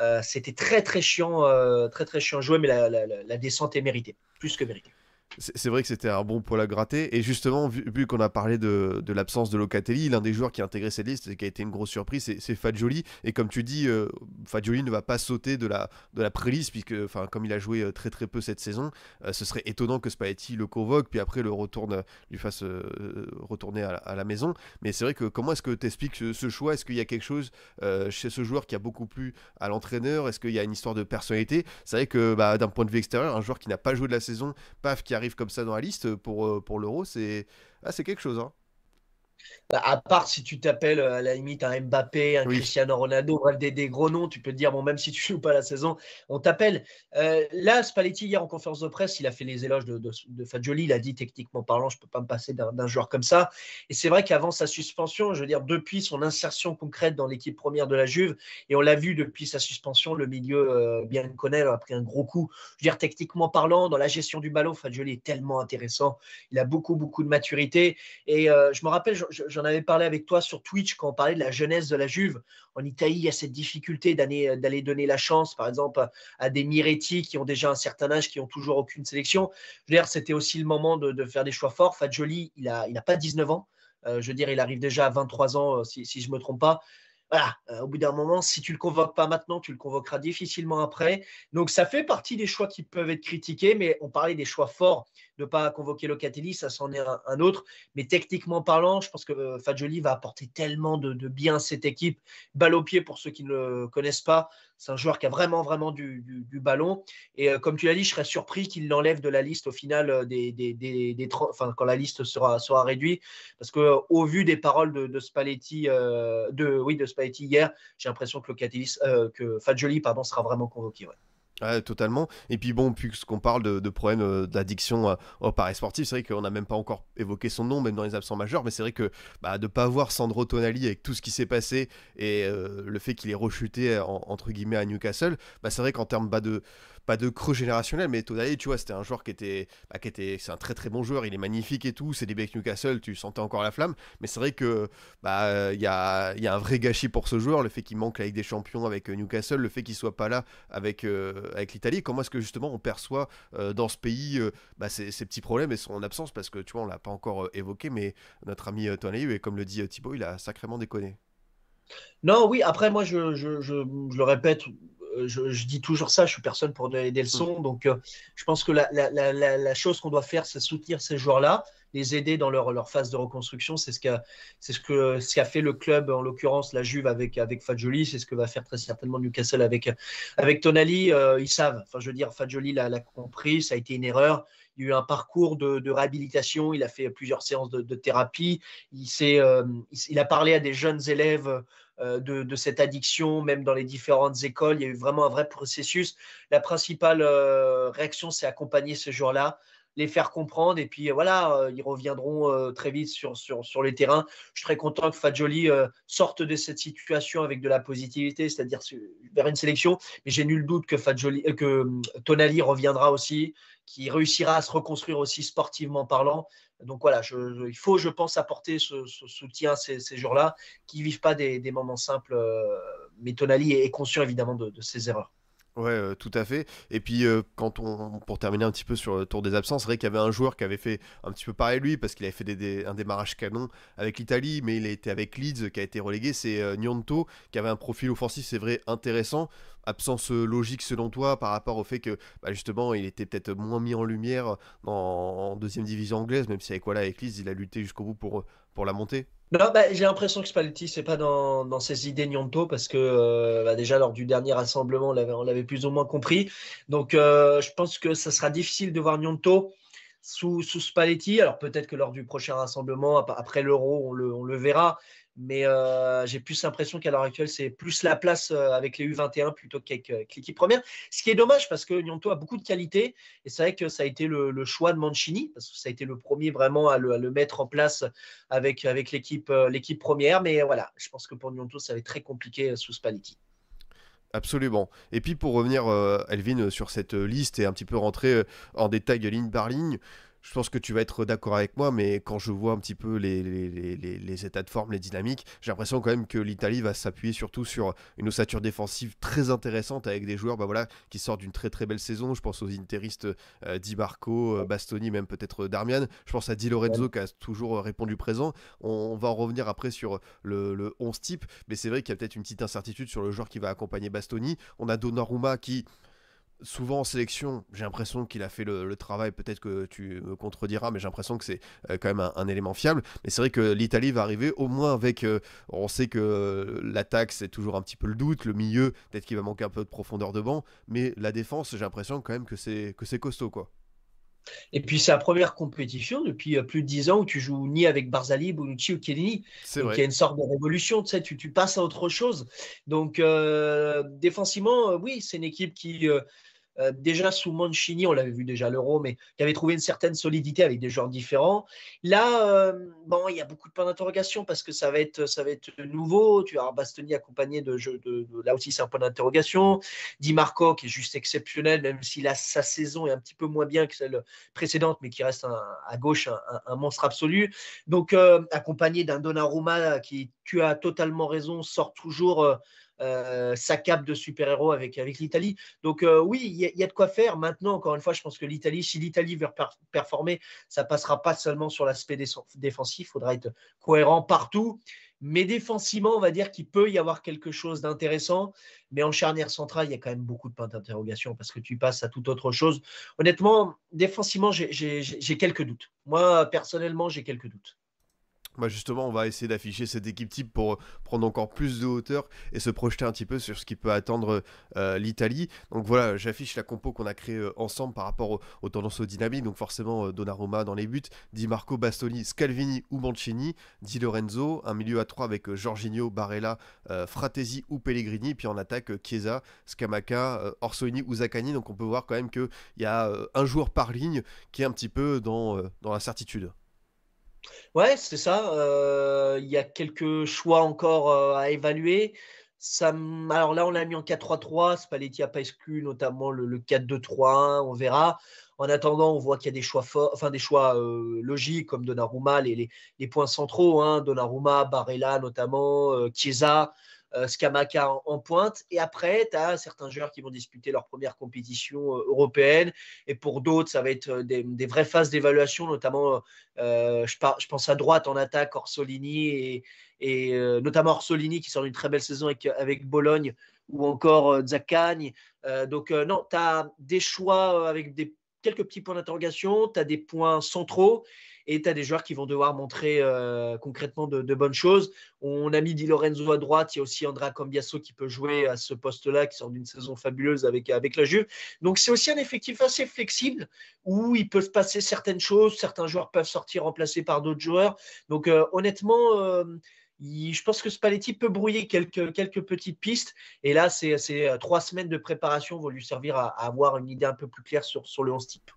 euh, c'était très très chiant, euh, très très chiant jouer, mais la, la descente est méritée, plus que méritée c'est vrai que c'était un bon poil à gratter. Et justement, vu, qu'on a parlé de, l'absence de Locatelli, l'un des joueurs qui a intégré cette liste et qui a été une grosse surprise, c'est Fadjoli. Et comme tu dis, euh, Fadjoli ne va pas sauter de la, de la pré-liste, puisque comme il a joué euh, très très peu cette saison, euh, ce serait étonnant que Spalletti le convoque, puis après le retourne, lui fasse euh, retourner à, la maison. Mais c'est vrai que comment est-ce que tu expliques ce, choix Est-ce qu'il y a quelque chose chez ce joueur qui a beaucoup plu à l'entraîneur Est-ce qu'il y a une histoire de personnalité C'est vrai que bah, d'un point de vue extérieur, un joueur qui n'a pas joué de la saison, paf, qui arrive comme ça dans la liste euh, pour, euh, pour l'euro, c'est ah, quelque chose. Hein. Bah, à part si tu t'appelles euh, à la limite un Mbappé, un Cristiano Ronaldo, bref, des, gros noms, tu peux te dire, bon, même si tu joues pas la saison, on t'appelle. Euh, là, Spalletti, hier en conférence de presse, il a fait les éloges de, de, Fagioli, il a dit techniquement parlant, je peux pas me passer d'un joueur comme ça. Et c'est vrai qu'avant sa suspension, je veux dire, depuis son insertion concrète dans l'équipe première de la Juve, et on l'a vu depuis sa suspension, le milieu euh, bien connaît, a pris un gros coup. Je veux dire, techniquement parlant, dans la gestion du ballon, Fagioli est tellement intéressant, il a beaucoup, beaucoup de maturité. Et je me rappelle, j'en avais parlé avec toi sur Twitch quand on parlait de la jeunesse de la Juve. En Italie, il y a cette difficulté d'aller euh, donner la chance, par exemple, à des Miretti qui ont déjà un certain âge, qui n'ont toujours aucune sélection. Je veux dire, c'était aussi le moment de, faire des choix forts. Fadjoli, il n'a pas 19 ans. Euh, je veux dire, il arrive déjà à 23 ans, euh, si, je ne me trompe pas. Voilà, au bout d'un moment, si tu ne le convoques pas maintenant, tu le convoqueras difficilement après. Donc, ça fait partie des choix qui peuvent être critiqués, mais on parlait des choix forts ne pas convoquer Locatelli, ça s'en est un, autre. Mais techniquement parlant, je pense que euh, Fagioli va apporter tellement de, bien à cette équipe. Balle au pied pour ceux qui ne le connaissent pas. C'est un joueur qui a vraiment, vraiment du, ballon. Et euh, comme tu l'as dit, je serais surpris qu'il l'enlève de la liste au final euh, des, des, enfin, quand la liste sera, sera réduite. Parce que au vu des paroles de, de Spalletti, de, oui, de Spalletti hier, j'ai l'impression que, Locatelli, que Fagioli pardon, sera vraiment convoqué totalement. Et puis bon, puisqu'on parle de, problèmes euh, d'addiction euh, au paris sportif, c'est vrai qu'on n'a même pas encore évoqué son nom, même dans les absents majeurs, mais c'est vrai que bah, de ne pas voir Sandro Tonali avec tout ce qui s'est passé et euh, le fait qu'il est rechuté entre guillemets à Newcastle, bah, c'est vrai qu'en termes bas de, pas de creux générationnel, mais Todai, tu vois, c'était un joueur qui était, bah, qui était, c'est un très très bon joueur, il est magnifique et tout, c'est des becs Newcastle, tu sentais encore la flamme, mais c'est vrai que bah il y a, y a, un vrai gâchis pour ce joueur, le fait qu'il manque la Ligue des Champions avec euh, Newcastle, le fait qu'il soit pas là avec euh, avec l'Italie. Comment est-ce que justement on perçoit euh, dans ce pays bah, ces, petits problèmes et son absence Parce que tu vois, on l'a pas encore évoqué, mais notre ami Tonaïu, et comme le dit Thibaut, il a sacrément déconné. Non, oui, après, moi, je, je, je, je le répète, euh, je, dis toujours ça, je suis personne pour donner des leçons. Mm. Donc, euh, je pense que la, chose qu'on doit faire, c'est soutenir ces joueurs-là, les aider dans leur, leur phase de reconstruction. C'est ce qu'a ce que, ce fait le club, en l'occurrence la Juve avec, avec Fadjoli. C'est ce que va faire très certainement Newcastle avec, avec Tonali. Euh, ils savent. Enfin, je veux dire, Fadjoli l'a compris, ça a été une erreur. Il y a eu un parcours de, réhabilitation, il a fait plusieurs séances de, thérapie, il, s'est. il, a parlé à des jeunes élèves euh, de, cette addiction, même dans les différentes écoles. Il y a eu vraiment un vrai processus. La principale euh, réaction, c'est accompagner ces jour là les faire comprendre. Et puis euh, voilà, ils reviendront très vite sur, sur, sur, les terrains. Je suis très content que Fadjoli sorte de cette situation avec de la positivité, c'est-à-dire vers une sélection. Mais j'ai nul doute que, que Tonali reviendra aussi, qui réussira à se reconstruire aussi sportivement parlant. Donc voilà, je, il faut, je pense, apporter ce, soutien à ces, ces gens-là qui ne vivent pas des, moments simples. Euh, mais Tonali est, conscient évidemment de, de ses erreurs. Ouais, euh, tout à fait. Et puis, euh, quand on, pour terminer un petit peu sur le tour des absences, c'est vrai qu'il y avait un joueur qui avait fait un petit peu pareil lui, parce qu'il avait fait un démarrage canon avec l'Italie, mais il était avec Leeds qui a été relégué. C'est euh, qui avait un profil offensif, c'est vrai, intéressant. Absence euh, logique selon toi par rapport au fait que bah, justement il était peut-être moins mis en lumière en deuxième division anglaise, même si avec voilà avec Leeds il a lutté jusqu'au bout pour pour la montée bah, j'ai l'impression que Spalletti, c'est pas dans, ses idées Nianto, parce que euh, bah, déjà lors du dernier rassemblement, on l'avait plus ou moins compris. Donc euh, je pense que ça sera difficile de voir Nianto sous, sous Spalletti. Alors peut-être que lors du prochain rassemblement, après l'Euro, on le, on le, verra. Mais euh, j'ai plus l'impression qu'à l'heure actuelle, c'est plus la place euh, avec les U21 plutôt qu'avec euh, l'équipe première. Ce qui est dommage parce que Nyonto a beaucoup de qualité. Et c'est vrai que ça a été le, choix de Mancini, parce que ça a été le premier vraiment à le, mettre en place avec, l'équipe première. Mais voilà, je pense que pour Nyonto, ça va être très compliqué sous Spalletti. Absolument. Et puis pour revenir, Elvin, sur cette liste et un petit peu rentrer en détail ligne par ligne, je pense que tu vas être d'accord avec moi, mais quand je vois un petit peu les, les, états de forme, les dynamiques, j'ai l'impression quand même que l'Italie va s'appuyer surtout sur une ossature défensive très intéressante avec des joueurs bah voilà, qui sortent d'une très très belle saison. Je pense aux interistes euh, Di Barco, euh, Bastoni, même peut-être euh, Darmian. Je pense à Di Lorenzo qui a toujours répondu présent. On, va en revenir après sur le, le 11 type, mais c'est vrai qu'il y a peut-être une petite incertitude sur le joueur qui va accompagner Bastoni. On a Donnarumma qui souvent en sélection, j'ai l'impression qu'il a fait le, travail. Peut-être que tu me contrediras, mais j'ai l'impression que c'est euh, quand même un, élément fiable. Mais c'est vrai que l'Italie va arriver au moins avec. Euh, on sait que l'attaque, c'est toujours un petit peu le doute. Le milieu, peut-être qu'il va manquer un peu de profondeur de banc. Mais la défense, j'ai l'impression quand même que c'est costaud, quoi. Et puis c'est la première compétition depuis euh, plus de 10 ans où tu joues ni avec Barzali, Bonucci ou Chiellini. Donc il y a une sorte de révolution, tu tu, passes à autre chose. Donc euh, défensivement, euh, oui, c'est une équipe qui, euh, déjà sous Mancini, on l'avait vu déjà à l'Euro, mais qui avait trouvé une certaine solidité avec des joueurs différents. Là, euh, bon, il y a beaucoup de points d'interrogation parce que ça va être, ça va être nouveau. Tu as Bastoni accompagné de, là aussi c'est un point d'interrogation. Di Marco qui est juste exceptionnel, même si là, sa saison est un petit peu moins bien que celle précédente, mais qui reste à gauche un, monstre absolu. Donc euh, accompagné d'un Donnarumma qui, tu as totalement raison, sort toujours euh, sa cape de super-héros avec, avec l'Italie. Donc euh, oui, il y, a de quoi faire. Maintenant, encore une fois, je pense que l'Italie, si l'Italie veut performer, ça passera pas seulement sur l'aspect défensif, il faudra être cohérent partout. Mais défensivement, on va dire qu'il peut y avoir quelque chose d'intéressant. Mais en charnière centrale, il y a quand même beaucoup de points d'interrogation parce que tu passes à toute autre chose. Honnêtement, défensivement, j'ai quelques doutes. Moi, personnellement, j'ai quelques doutes. Bah, justement, on va essayer d'afficher cette équipe type pour euh, prendre encore plus de hauteur et se projeter un petit peu sur ce qui peut attendre euh, l'Italie. Donc voilà, j'affiche la compo qu'on a créée euh, ensemble par rapport aux, tendances aux dynamiques. Donc forcément, Donnarumma dans les buts, Di Marco, Bastoni, Scalvini ou Mancini, Di Lorenzo, un milieu à trois avec Jorginho, Barella, Fratesi ou Pellegrini, puis en attaque Chiesa, Scamaca, Orsoni ou Zaccani. Donc on peut voir quand même qu'il y a un joueur par ligne qui est un petit peu dans, dans certitude oui, c'est ça. Euh, il y a quelques choix encore euh, à évaluer. alors là, on l'a mis en 4-3-3. Spalletti n'a pas exclu notamment le, 4-2-3-1. On verra. En attendant, on voit qu'il y a des choix, euh, logiques comme Donnarumma, les, points centraux. Hein, Donnarumma, Barella notamment, Chiesa. Euh, Scamaca en, pointe. Et après, tu as certains joueurs qui vont disputer leur première compétition euh, européenne. Et pour d'autres, ça va être euh, des, vraies phases d'évaluation, notamment, je, pense à droite en attaque, Orsolini, et, notamment Orsolini qui sort d'une très belle saison avec, Bologne ou encore Zakagne. donc, non, tu as des choix avec des, quelques petits points d'interrogation, tu as des points centraux et tu as des joueurs qui vont devoir montrer euh, concrètement de, bonnes choses. On a mis Di Lorenzo à droite, il y a aussi Andrea Cambiasso qui peut jouer à ce poste-là, qui sort d'une saison fabuleuse avec, avec la Juve. Donc c'est aussi un effectif assez flexible où il peut se passer certaines choses, certains joueurs peuvent sortir remplacés par d'autres joueurs. Donc euh, honnêtement, euh, je pense que Spalletti peut brouiller quelques, quelques petites pistes. Et là, ces, trois semaines de préparation vont lui servir à, avoir une idée un peu plus claire sur, sur le 11 type.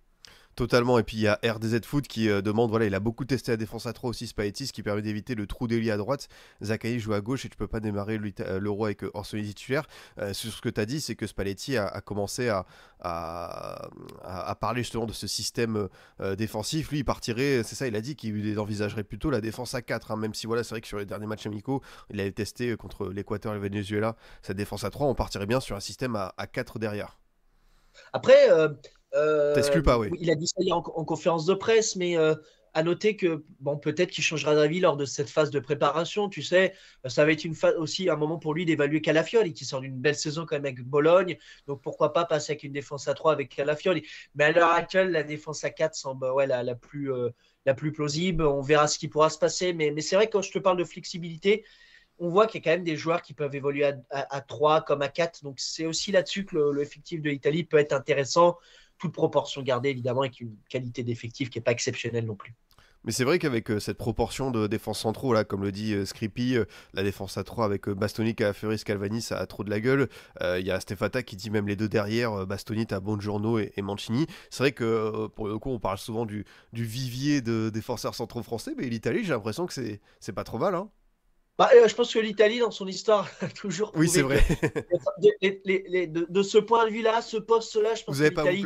Totalement. Et puis il y a RDZ Foot qui euh, demande voilà, il a beaucoup testé la défense à 3 aussi, Spalletti, ce qui permet d'éviter le trou d'Eli à droite. Zakaï joue à gauche et tu peux pas démarrer euh, le roi avec euh, Orson titulaire. Euh, sur ce que tu as dit, c'est que Spalletti a, commencé à, parler justement de ce système défensif. Lui, il partirait, c'est ça, il a dit qu'il envisagerait plutôt la défense à 4, hein, même si voilà, c'est vrai que sur les derniers matchs amicaux, il avait testé contre l'Équateur et le Venezuela, sa défense à 3, on partirait bien sur un système à, 4 derrière. Après, euh, il a dit ça en, conférence de presse, mais euh, à noter que bon, peut-être qu'il changera d'avis lors de cette phase de préparation. Tu sais, euh, ça va être une aussi un moment pour lui d'évaluer Calafioli qui sort d'une belle saison quand même avec Bologne. Donc pourquoi pas passer avec une défense à 3 avec Calafioli Mais à l'heure actuelle, la défense à 4 semble ouais, la, plus, la plus plausible. On verra ce qui pourra se passer. Mais, mais c'est vrai, quand je te parle de flexibilité, on voit qu'il y a quand même des joueurs qui peuvent évoluer à, 3 comme à 4. Donc c'est aussi là-dessus que l'effectif de l'Italie peut être intéressant toute proportion gardée évidemment, avec une qualité d'effectif qui n'est pas exceptionnelle non plus. Mais c'est vrai qu'avec euh, cette proportion de défense centraux, là, comme le dit euh, Scrippy, euh, la défense à 3 avec Bastoni, à Calvani, ça a trop de la gueule. Il y a Stefata qui dit même les deux derrière, Bastoni, à Bonjourno et, Mancini. C'est vrai que pour le coup, on parle souvent du, du vivier de défenseurs centraux français, mais l'Italie, j'ai l'impression que c'est pas trop mal. Hein. Bah, euh, je pense que l'Italie, dans son histoire, a toujours. Oui, c'est vrai. de, ce point de vue-là, ce poste-là, je pense que l'Italie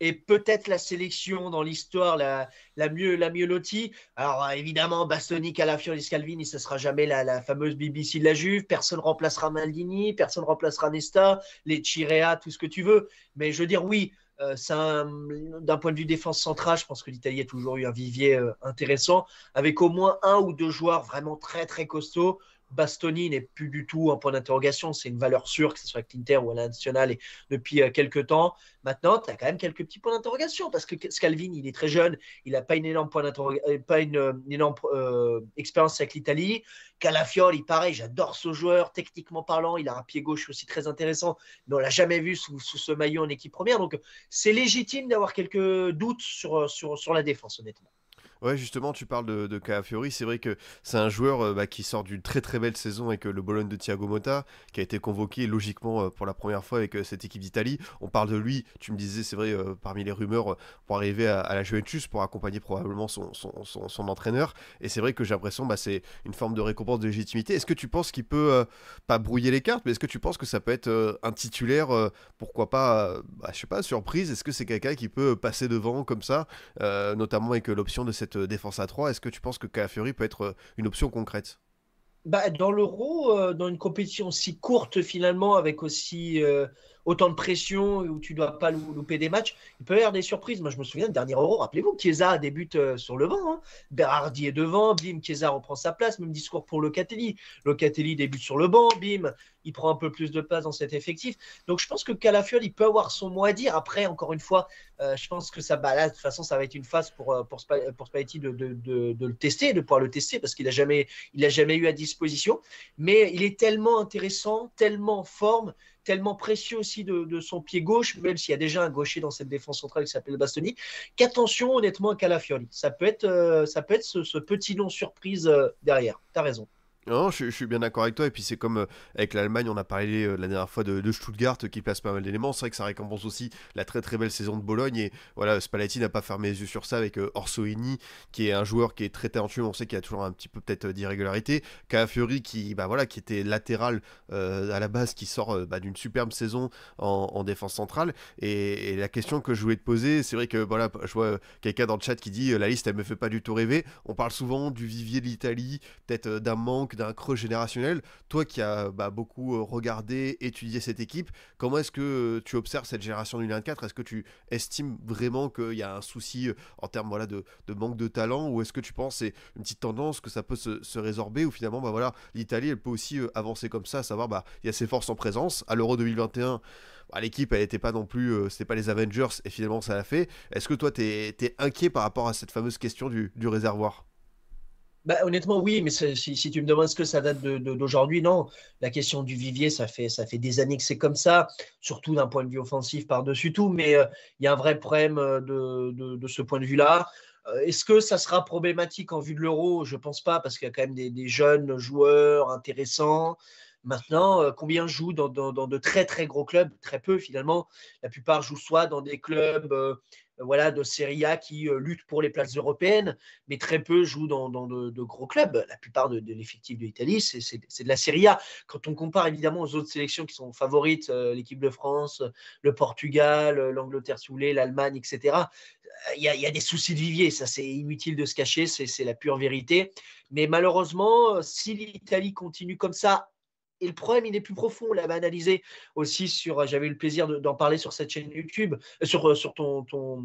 est peut-être la sélection dans l'histoire la, la, mieux, la mieux lotie. Alors, euh, évidemment, Bastoni, Calafiori, Scalvini, ce ne sera jamais la, fameuse BBC de la Juve. Personne remplacera Maldini, personne remplacera Nesta, les Chirea, tout ce que tu veux. Mais je veux dire, oui, euh, hum, d'un point de vue défense centrale, je pense que l'Italie a toujours eu un vivier euh, intéressant, avec au moins un ou deux joueurs vraiment très très costauds. Bastoni n'est plus du tout un point d'interrogation. C'est une valeur sûre, que ce soit avec l'Inter ou à la nationale, et depuis euh, quelques temps. Maintenant, tu as quand même quelques petits points d'interrogation parce que Scalvini, il est très jeune, il n'a pas une énorme, point euh, pas une, euh, énorme expérience avec l'Italie. Calafiori, il paraît, j'adore ce joueur, techniquement parlant, il a un pied gauche aussi très intéressant, mais on l'a jamais vu sous, ce maillot en équipe première. Donc, c'est légitime d'avoir quelques doutes sur la défense, honnêtement. Ouais, justement, tu parles de, de C'est vrai que c'est un joueur euh, bah, qui sort d'une très très belle saison avec euh, le Bologne de Thiago Motta, qui a été convoqué logiquement euh, pour la première fois avec cette équipe d'Italie. On parle de lui, tu me disais, c'est vrai, parmi les rumeurs, pour arriver à, la Juventus, pour accompagner probablement son, entraîneur. Et c'est vrai que j'ai l'impression bah, c'est une forme de récompense de légitimité. Est-ce que tu penses qu'il peut, pas brouiller les cartes, mais est-ce que tu penses que ça peut être un titulaire, pourquoi pas, bah, je sais pas, surprise Est-ce que c'est quelqu'un qui peut passer devant comme ça, notamment avec l'option de cette euh, défense à 3, est-ce que tu penses que Calafiori peut être euh, une option concrète bah, Dans l'euro, euh, dans une compétition si courte finalement, avec aussi autant de pression, où tu dois pas louper des matchs, il peut y avoir des surprises. Moi, je me souviens, de dernier Euro, rappelez-vous, Chiesa débute euh, sur le banc. Hein. Berardi est devant, bim, Chiesa reprend sa place. Même discours pour Locatelli. Locatelli débute sur le banc, bim, il prend un peu plus de place dans cet effectif. Donc, je pense que Calafiol, il peut avoir son mot à dire. Après, encore une fois, euh, je pense que ça, bah, de façon, ça va être une phase pour, euh, pour, Spalletti de, de, de, le tester, de pouvoir le tester, parce qu'il n'a jamais, jamais eu à disposition. Mais il est tellement intéressant, tellement en forme tellement précieux aussi de, son pied gauche, même s'il y a déjà un gaucher dans cette défense centrale qui s'appelle Bastoni, qu'attention honnêtement à Calafiori. Ça peut être, euh, ça peut être ce, petit nom surprise euh, derrière. Tu as raison. Non, je, suis bien d'accord avec toi. Et puis c'est comme euh, avec l'Allemagne, on a parlé euh, la dernière fois de, Stuttgart euh, qui place pas mal d'éléments. C'est vrai que ça récompense aussi la très très belle saison de Bologne. Et voilà, Spalletti n'a pas fermé les yeux sur ça avec Orsoini, qui est un joueur qui est très talentueux. On sait qu'il y a toujours un petit peu peut-être d'irrégularité. Cafuri qui, bah voilà, qui était latéral à la base, qui sort bah, d'une superbe saison en, défense centrale. Et, la question que je voulais te poser, c'est vrai que voilà, je vois quelqu'un dans le chat qui dit la liste elle me fait pas du tout rêver. On parle souvent du vivier de l'Italie, peut-être d'un manque d'un creux générationnel. Toi qui as bah, beaucoup euh, regardé, étudié cette équipe, comment est-ce que euh, tu observes cette génération du 24 Est-ce que tu estimes vraiment qu'il y a un souci euh, en termes voilà, de, manque de talent ou est-ce que tu penses c'est une petite tendance que ça peut se, résorber ou finalement bah, voilà, l'Italie elle peut aussi avancer comme ça, savoir bah, il y a ses forces en présence. À l'Euro 2021, bah, l'équipe elle n'était pas non plus, c'était pas les Avengers et finalement ça l'a fait. Est-ce que toi tu es, inquiet par rapport à cette fameuse question du réservoir bah, honnêtement, oui, mais si, tu me demandes ce que ça date d'aujourd'hui, de, non. La question du vivier, ça fait, ça fait des années que c'est comme ça, surtout d'un point de vue offensif par-dessus tout, mais euh, il y a un vrai problème euh, de, ce point de vue-là. Euh, est-ce que ça sera problématique en vue de l'euro Je ne pense pas, parce qu'il y a quand même des, jeunes joueurs intéressants. Maintenant, combien jouent dans, de très très gros clubs Très peu finalement. La plupart jouent soit dans des clubs voilà, de Serie A qui euh, luttent pour les places européennes, mais très peu jouent dans, de, gros clubs. La plupart de, l'effectif de l'Italie, c'est de la Serie A. Quand on compare évidemment aux autres sélections qui sont favorites, euh, l'équipe de France, le Portugal, euh, l'Angleterre voulez, l'Allemagne, etc., il y, a, il y, a, des soucis de vivier, ça c'est inutile de se cacher, c'est la pure vérité. Mais malheureusement, si l'Italie continue comme ça et le problème, il est plus profond. On l'avait analysé aussi sur, j'avais eu le plaisir d'en parler sur cette chaîne YouTube, euh, sur, euh, sur ton, ton,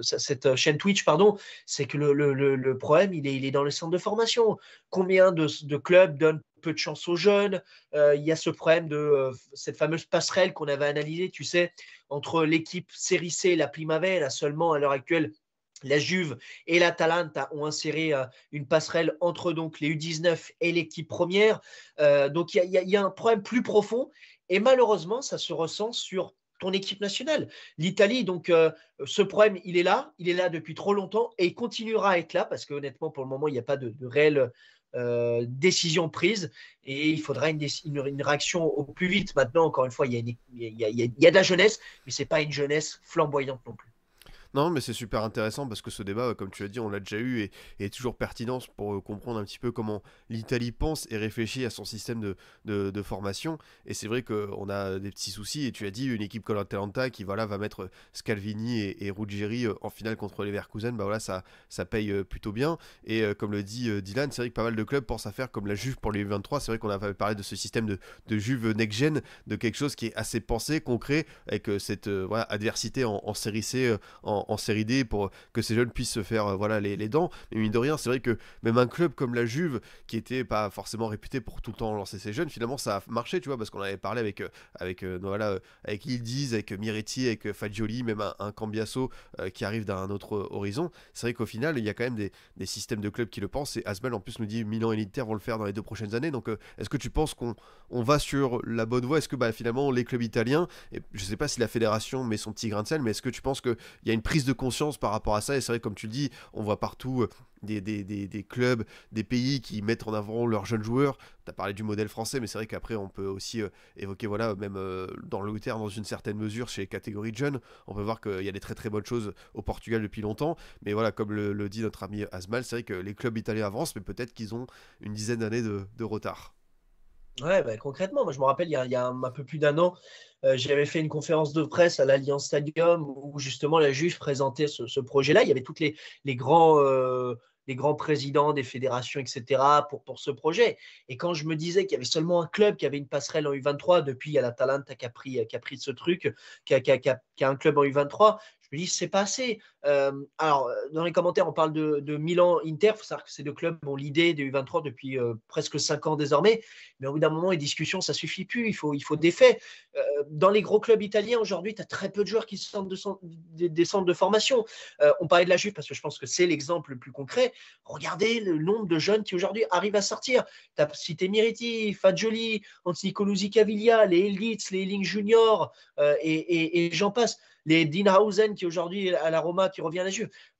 cette euh, chaîne Twitch, pardon, c'est que le, problème, il est, il est dans le centre de formation. Combien de, clubs donnent peu de chance aux jeunes. il y a ce problème de cette fameuse passerelle qu'on avait analysée, tu sais, entre l'équipe Série C et la Primavera, seulement à l'heure actuelle la Juve et l'Atalanta ont inséré euh, une passerelle entre donc les U19 et l'équipe première. Euh, donc il y, a un problème plus profond et malheureusement ça se ressent sur ton équipe nationale. L'Italie, donc euh, ce problème, il est là, il est là depuis trop longtemps et il continuera à être là parce que honnêtement pour le moment il n'y a pas de, réelle décision prise et il faudra une, réaction au plus vite. Maintenant, encore une fois, il y il y a de la jeunesse, mais ce n'est pas une jeunesse flamboyante non plus. Non, mais c'est super intéressant parce que ce débat, comme tu as dit, on l'a déjà eu et, est toujours pertinent pour euh, comprendre un petit peu comment l'Italie pense et réfléchit à son système de, formation. Et c'est vrai qu'on a des petits soucis. Et tu as dit, une équipe comme l'Atalanta qui voilà, va mettre Scalvini et, Ruggieri euh, en finale contre les Verkusen, bah voilà, ça, ça paye euh, plutôt bien. Et comme le dit Dylan, c'est vrai que pas mal de clubs pensent à faire comme la Juve pour les U23. C'est vrai qu'on a parlé de ce système de, Juve next-gen, de quelque chose qui est assez pensé, concret, avec cette adversité en, en en en, série D pour que ces jeunes puissent se faire euh, voilà, les, les dents. Mais mine de rien, c'est vrai que même un club comme la Juve, qui était pas forcément réputé pour tout le temps lancer ses jeunes, finalement ça a marché, tu vois, parce qu'on avait parlé avec, euh, avec, euh, voilà, avec Ildiz, avec Miretti, avec Fagioli, même un, Cambiasso qui arrive d'un autre horizon. C'est vrai qu'au final, il y a quand même des, des, systèmes de clubs qui le pensent. Et Asbel en plus nous dit Milan et l'Inter vont le faire dans les deux prochaines années. Donc est-ce que tu penses qu'on on va sur la bonne voie Est-ce que bah, finalement les clubs italiens, et je sais pas si la fédération met son petit grain de sel, mais est-ce que tu penses qu'il y a une de conscience par rapport à ça. Et c'est vrai, comme tu le dis, on voit partout euh, des, clubs, des pays qui mettent en avant leurs jeunes joueurs. Tu as parlé du modèle français, mais c'est vrai qu'après, on peut aussi euh, évoquer, voilà, même euh, dans terme dans une certaine mesure, chez les catégories de jeunes, on peut voir qu'il y a des très très bonnes choses au Portugal depuis longtemps. Mais voilà, comme le, dit notre ami Asmal, c'est vrai que les clubs italiens avancent, mais peut-être qu'ils ont une dizaine d'années de retard. Ouais, bah, concrètement, je me rappelle, il y a, un, peu plus d'un an, euh, j'avais fait une conférence de presse à l'Alliance Stadium où justement la juge présentait ce, projet-là. Il y avait tous euh, les, grands, présidents des fédérations, etc., pour, ce projet. Et quand je me disais qu'il y avait seulement un club qui avait une passerelle en U23, depuis il y a la qui a pris, qui a pris ce truc, qui a, a un club en U23, je me dis, c'est pas assez. Euh, alors, euh, dans les commentaires, on parle de, Milan-Inter. Il faut savoir que ces deux clubs ont l'idée des U23 depuis euh, presque cinq ans désormais. Mais au bout d'un moment, les discussions, ça suffit plus. Il faut, il faut des faits. dans les gros clubs italiens, aujourd'hui, tu as très peu de joueurs qui sortent de des, de formation. on parlait de la Juve parce que je pense que c'est l'exemple le plus concret. Regardez le nombre de jeunes qui aujourd'hui arrivent à sortir. Tu as cité Miriti, Fagioli, Nicolosi Caviglia, les Elites les Elling Junior et, et j'en passe les Dinhausen qui aujourd'hui à la Roma, qui revient à la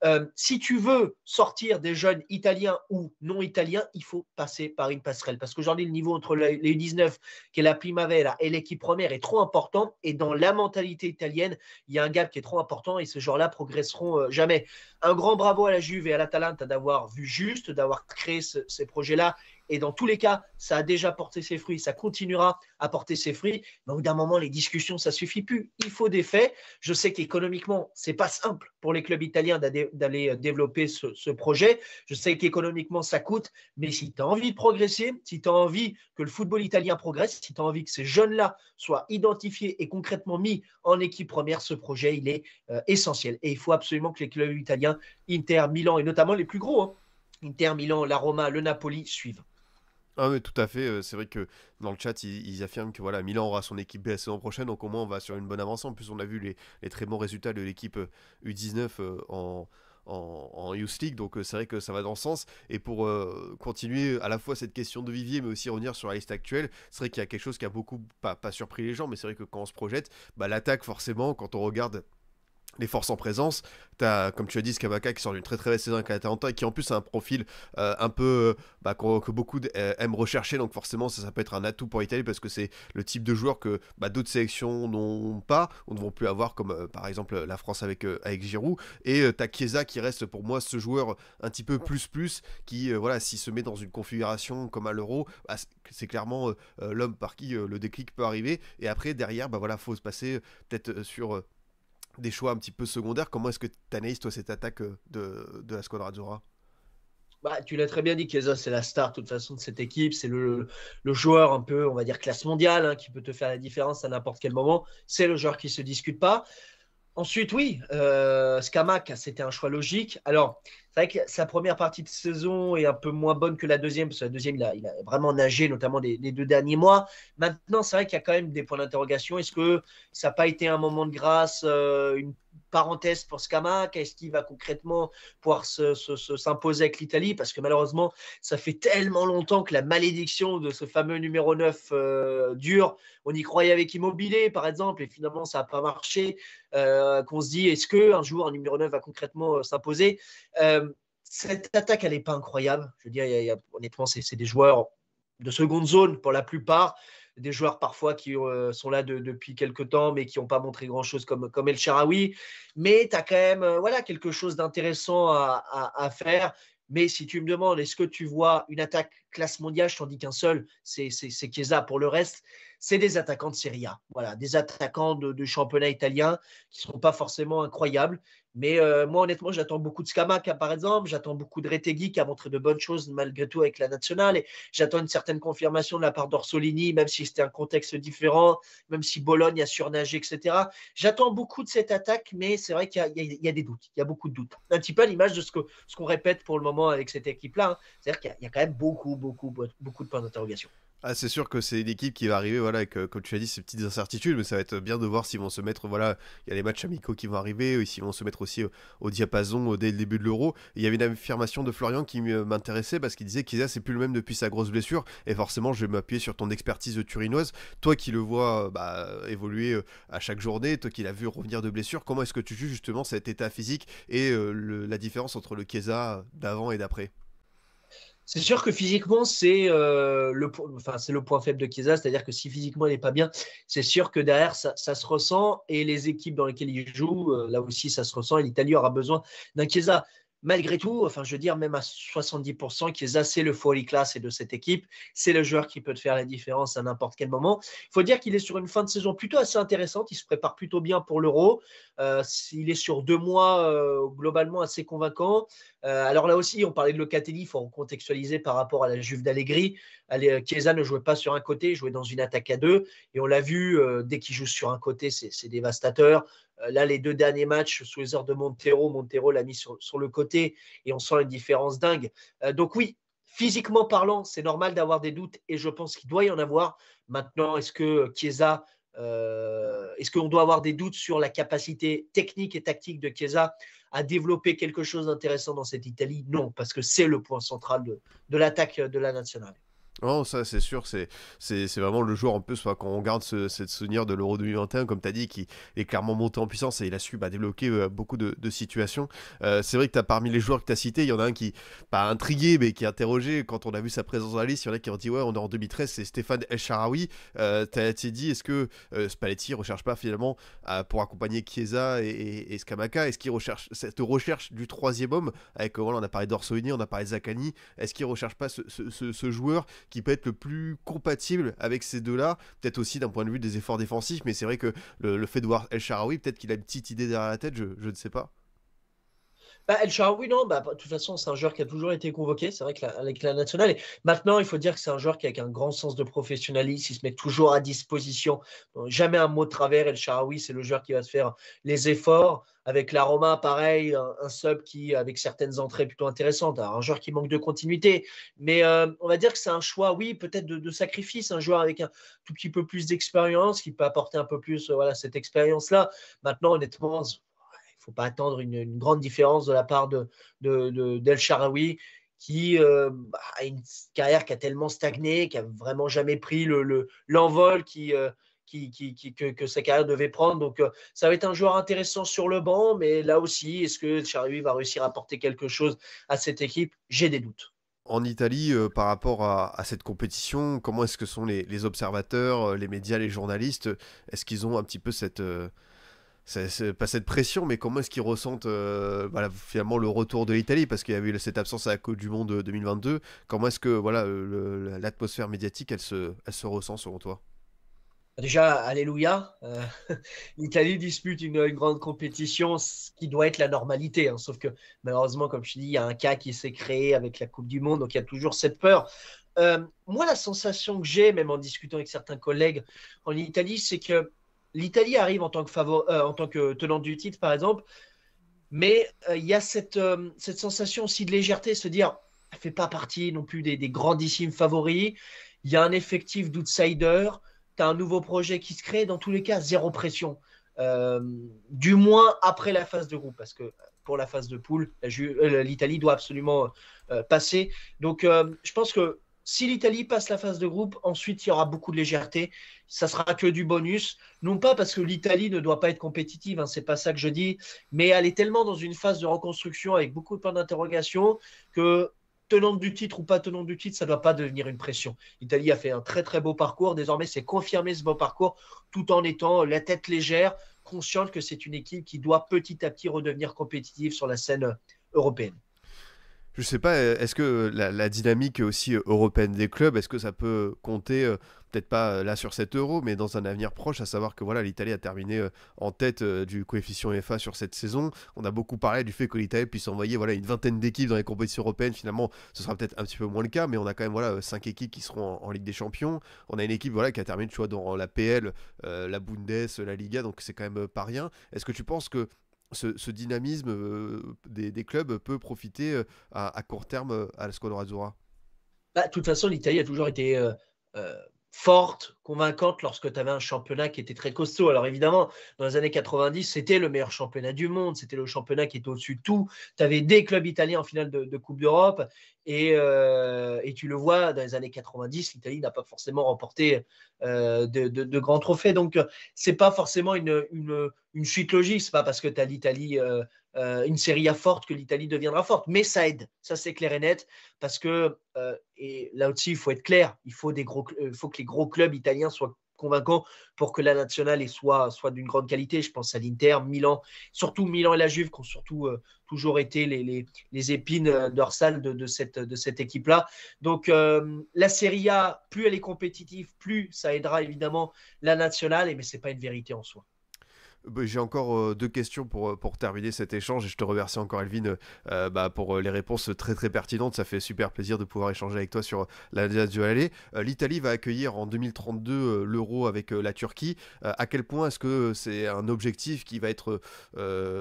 Euh, si tu veux sortir des jeunes italiens ou non italiens, il faut passer par une passerelle. Parce qu'aujourd'hui, le niveau entre les 19 qui est la Primavera, et l'équipe première est trop important. Et dans la mentalité italienne, il y a un gap qui est trop important et ce genre là progresseront euh, jamais. Un grand bravo à la Juve et à l'Atalanta d'avoir vu juste, d'avoir créé ces projets-là et dans tous les cas, ça a déjà porté ses fruits, ça continuera à porter ses fruits. Mais au bout d'un moment, les discussions, ça suffit plus. Il faut des faits. Je sais qu'économiquement, c'est pas simple pour les clubs italiens d'aller euh, développer ce, projet. Je sais qu'économiquement, ça coûte. Mais si tu as envie de progresser, si tu as envie que le football italien progresse, si tu as envie que ces jeunes-là soient identifiés et concrètement mis en équipe première, ce projet, il est euh, essentiel. Et il faut absolument que les clubs italiens, Inter, Milan et notamment les plus gros, hein, Inter, Milan, la Roma, le Napoli suivent. Ah oui, tout à fait. C'est vrai que dans le chat, ils, affirment que voilà, Milan aura son équipe B la saison prochaine, donc au moins on va sur une bonne avancée. En plus, on a vu les, très bons résultats de l'équipe U19 en, en, Youth League, donc c'est vrai que ça va dans le sens. Et pour continuer à la fois cette question de Vivier, mais aussi revenir sur la liste actuelle, c'est vrai qu'il y a quelque chose qui a beaucoup, pas, pas surpris les gens, mais c'est vrai que quand on se projette, bah, l'attaque forcément, quand on regarde les forces en présence. as comme tu as dit, Skabaka qui sort d'une très très belle saison avec Atalanta et qui en plus a un profil euh, un peu euh, bah, que, beaucoup euh, aiment rechercher. Donc forcément, ça, peut être un atout pour l'Italie parce que c'est le type de joueur que bah, d'autres sélections n'ont pas On ne vont plus avoir, comme par exemple la France avec, avec Giroud. Et t'as Chiesa qui reste pour moi ce joueur un petit peu plus plus qui, voilà, s'il se met dans une configuration comme à l'Euro, bah, c'est clairement l'homme par qui le déclic peut arriver. Et après, derrière, bah voilà, faut se passer peut-être sur des choix un petit peu secondaires. Comment est-ce que tu analyses, toi, cette attaque euh, de, de la Squadra Zora bah, tu l'as très bien dit, Keza, c'est la star de toute façon de cette équipe. C'est le, le, joueur un peu, on va dire, classe mondiale, hein, qui peut te faire la différence à n'importe quel moment. C'est le joueur qui se discute pas. Ensuite, oui, euh, c'était un choix logique. Alors, c'est vrai que sa première partie de saison est un peu moins bonne que la deuxième, parce que la deuxième, il a, il a vraiment nagé, notamment les, deux derniers mois. Maintenant, c'est vrai qu'il y a quand même des points d'interrogation. Est-ce que ça n'a pas été un moment de grâce, euh, une parenthèse pour Scamac Est-ce qu'il va concrètement pouvoir s'imposer avec l'Italie Parce que malheureusement, ça fait tellement longtemps que la malédiction de ce fameux numéro 9 euh, dure. On y croyait avec Immobilier, par exemple, et finalement, ça n'a pas marché. Euh, qu'on se dit, est-ce qu'un jour, un numéro 9 va concrètement s'imposer cette attaque, elle n'est pas incroyable. Je veux dire, y a, honnêtement, c'est des joueurs de seconde zone pour la plupart des joueurs parfois qui euh, sont là depuis quelques temps, mais qui n'ont pas montré grand-chose comme, comme El Sharawi. Mais tu as quand même euh, voilà, quelque chose d'intéressant à, faire. Mais si tu me demandes, est-ce que tu vois une attaque classe mondiale, je t'en dis qu'un seul, c'est Chiesa. Pour le reste, c'est des attaquants de Serie A, voilà, des attaquants de, de championnat italien qui ne sont pas forcément incroyables, mais euh, moi, honnêtement, j'attends beaucoup de Scamac hein, par exemple. J'attends beaucoup de Retegui, qui a montré de bonnes choses malgré tout avec la nationale. Et j'attends une certaine confirmation de la part d'Orsolini, même si c'était un contexte différent, même si Bologne a surnagé, etc. J'attends beaucoup de cette attaque, mais c'est vrai qu'il y, a des doutes. Il y a beaucoup de doutes. Un petit peu à l'image de ce qu'on ce répète pour le moment avec cette équipe-là. Hein. C'est-à-dire qu'il y, y, a quand même beaucoup, beaucoup, beaucoup de points d'interrogation. Ah, c'est sûr que c'est une équipe qui va arriver, voilà, comme tu as dit, ces petites incertitudes, mais ça va être bien de voir s'ils vont se mettre, voilà, il y a les matchs amicaux qui vont arriver, euh, s'ils vont se mettre aussi euh, au, diapason euh, dès le début de l'Euro. Il y avait une affirmation de Florian qui m'intéressait parce qu'il disait qu'Isa, c'est plus le même depuis sa grosse blessure, et forcément, je vais m'appuyer sur ton expertise turinoise. Toi qui le vois bah, évoluer à chaque journée, toi qui l'as vu revenir de blessure, comment est-ce que tu juges justement cet état physique et la différence entre le Kesa d'avant et d'après c'est sûr que physiquement, c'est euh, le, le point faible de Chiesa, c'est-à-dire que si physiquement il n'est pas bien, c'est sûr que derrière ça, se ressent et les équipes dans lesquelles il joue, euh, là aussi ça se ressent et l'Italie aura besoin d'un Chiesa malgré tout, enfin, je veux dire, même à 70%, qui est assez le folie class et de cette équipe, c'est le joueur qui peut te faire la différence à n'importe quel moment. Il faut dire qu'il est sur une fin de saison plutôt assez intéressante. Il se prépare plutôt bien pour l'Euro. Euh, il est sur deux mois euh, globalement assez convaincant. Euh, alors là aussi, on parlait de Locatelli, il faut contextualiser par rapport à la Juve d'Allegri. Chiesa ne jouait pas sur un côté, il jouait dans une attaque à deux. Et on l'a vu, dès qu'il joue sur un côté, c'est dévastateur. Euh, là, les deux derniers matchs sous les ordres de Montero, Montero l'a mis sur, le côté et on sent une différence dingue. Euh, donc oui, physiquement parlant, c'est normal d'avoir des doutes et je pense qu'il doit y en avoir. Maintenant, est-ce que Chiesa, euh, est-ce qu'on doit avoir des doutes sur la capacité technique et tactique de Chiesa à développer quelque chose d'intéressant dans cette Italie Non, parce que c'est le point central de l'attaque de la nationale. Non, ça c'est sûr, c'est vraiment le joueur en plus, soit quand on garde ce, cette souvenir de l'Euro 2021, comme tu as dit, qui est clairement monté en puissance et il a su bah, débloquer euh, beaucoup de, situations. Euh, c'est vrai que as, parmi les joueurs que tu as cités, il y en a un qui, pas intrigué, mais qui a interrogé quand on a vu sa présence dans la liste, il y en a qui ont dit Ouais, on est en 2013, c'est Stéphane El Sharawi. Euh, tu as, dit Est-ce que Spalletti recherche pas finalement pour accompagner Chiesa et, et, Est-ce qu'il recherche cette recherche du troisième homme Avec voilà, on a parlé d'Orsoini, on a parlé de Zakani, est-ce qu'il recherche pas ce, ce joueur qui peut être le plus compatible avec ces deux-là. Peut-être aussi d'un point de vue des efforts défensifs, mais c'est vrai que le, fait de voir El Sharawi, peut-être qu'il a une petite idée derrière la tête, je ne sais pas. Bah, El Charoui, non, bah, de toute façon, c'est un joueur qui a toujours été convoqué, c'est vrai qu'avec la, nationale. maintenant, il faut dire que c'est un joueur qui, a un grand sens de professionnalisme, il se met toujours à disposition. jamais un mot de travers. El Charoui, c'est le joueur qui va se faire les efforts. Avec la Roma, pareil, un, sub qui, avec certaines entrées plutôt intéressantes, un joueur qui manque de continuité. Mais euh, on va dire que c'est un choix, oui, peut-être de, sacrifice, un joueur avec un tout petit peu plus d'expérience, qui peut apporter un peu plus voilà, cette expérience-là. Maintenant, honnêtement, faut pas attendre une, grande différence de la part de, de, d'El Sharawi qui euh, bah, a une carrière qui a tellement stagné, qui a vraiment jamais pris le, l'envol qui, euh, qui, que, sa carrière devait prendre. Donc euh, ça va être un joueur intéressant sur le banc, mais là aussi, est-ce que Sharawi va réussir à apporter quelque chose à cette équipe J'ai des doutes. En Italie, par rapport à, cette compétition, comment est-ce que sont les, les observateurs, les médias, les journalistes Est-ce qu'ils ont un petit peu cette c'est pas cette pression, mais comment est-ce qu'ils ressentent euh, voilà, finalement le retour de l'Italie Parce qu'il y a eu cette absence à la Coupe du Monde 2022. Comment est-ce que voilà l'atmosphère médiatique, elle se, se ressent selon toi Déjà, alléluia. Euh, L'Italie dispute une, grande compétition, ce qui doit être la normalité. Hein. sauf que malheureusement, comme je dis, il y a un cas qui s'est créé avec la Coupe du Monde, donc il y a toujours cette peur. Euh, moi, la sensation que j'ai, même en discutant avec certains collègues en Italie, c'est que l'Italie arrive en tant, que tenant euh, tenante du titre, par exemple, mais euh, il y a euh, cette, sensation aussi de légèreté, se dire, elle ne fait pas partie non plus des, grandissimes favoris, il y a un effectif d'outsider, tu as un nouveau projet qui se crée, dans tous les cas, zéro pression. du moins après la phase de groupe, parce que pour la phase de poule, l'Italie doit absolument passer. Donc je pense que si l'Italie passe la phase de groupe, ensuite il y aura beaucoup de légèreté. Ça sera que du bonus. Non pas parce que l'Italie ne doit pas être compétitive, ce hein, c'est pas ça que je dis, mais elle est tellement dans une phase de reconstruction avec beaucoup de points d'interrogation que tenante du titre ou pas tenante du titre, ça ne doit pas devenir une pression. L'Italie a fait un très très beau parcours. Désormais, c'est confirmer ce beau parcours tout en étant la tête légère, consciente que c'est une équipe qui doit petit à petit redevenir compétitive sur la scène européenne je sais pas, euh, est-ce que euh, la, dynamique aussi euh, européenne des clubs, est-ce que ça peut compter, peut-être pas là sur 7 euro, mais dans un avenir proche, à savoir que voilà, l'Italie a terminé en tête du coefficient FA sur cette saison. On a beaucoup parlé du fait que l'Italie puisse envoyer voilà, une vingtaine d'équipes dans les compétitions européennes. Finalement, ce sera peut-être un petit peu moins le cas, mais on a quand même voilà, cinq équipes qui seront en, Ligue des Champions. On a une équipe voilà, qui a terminé tu dans la PL, la Bundes, la Liga, donc c'est quand même pas rien. Est-ce que tu penses que ce, dynamisme euh, des, clubs peut profiter euh, à, court terme euh, à la Squadra bah, De toute façon, l'Italie a toujours été forte, convaincante lorsque tu avais un championnat qui était très costaud. Alors évidemment, dans les années 90, c'était le meilleur championnat du monde, c'était le championnat qui était au-dessus de tout. Tu avais des clubs italiens en finale de, Coupe d'Europe euh, et, tu le vois, dans les années 90, l'Italie n'a pas forcément remporté euh, de, grands trophées. Donc euh, c'est pas forcément une, une, chute logique, n'est pas parce que tu as l'Italie... Euh, une Serie A forte que l'Italie deviendra forte. Mais ça aide, ça c'est clair et net, parce que euh, et là aussi il faut être clair, il faut des gros, euh, faut que les gros clubs italiens soient convaincants pour que la nationale soit soit d'une grande qualité. Je pense à l'Inter, Milan, surtout Milan et la Juve qui ont surtout toujours été les, les, épines dorsales de, cette de cette équipe là. Donc la Serie A, plus elle est compétitive, plus ça aidera évidemment la nationale. Et mais n'est pas une vérité en soi. Bah, j'ai encore euh, deux questions pour, euh, pour terminer cet échange et je te remercie encore Elvin euh, bah, pour les réponses très très pertinentes. Ça fait super plaisir de pouvoir échanger avec toi sur la du aller. L'Italie va accueillir en 2032 l'euro avec la Turquie. à quel point est-ce que c'est un objectif qui va être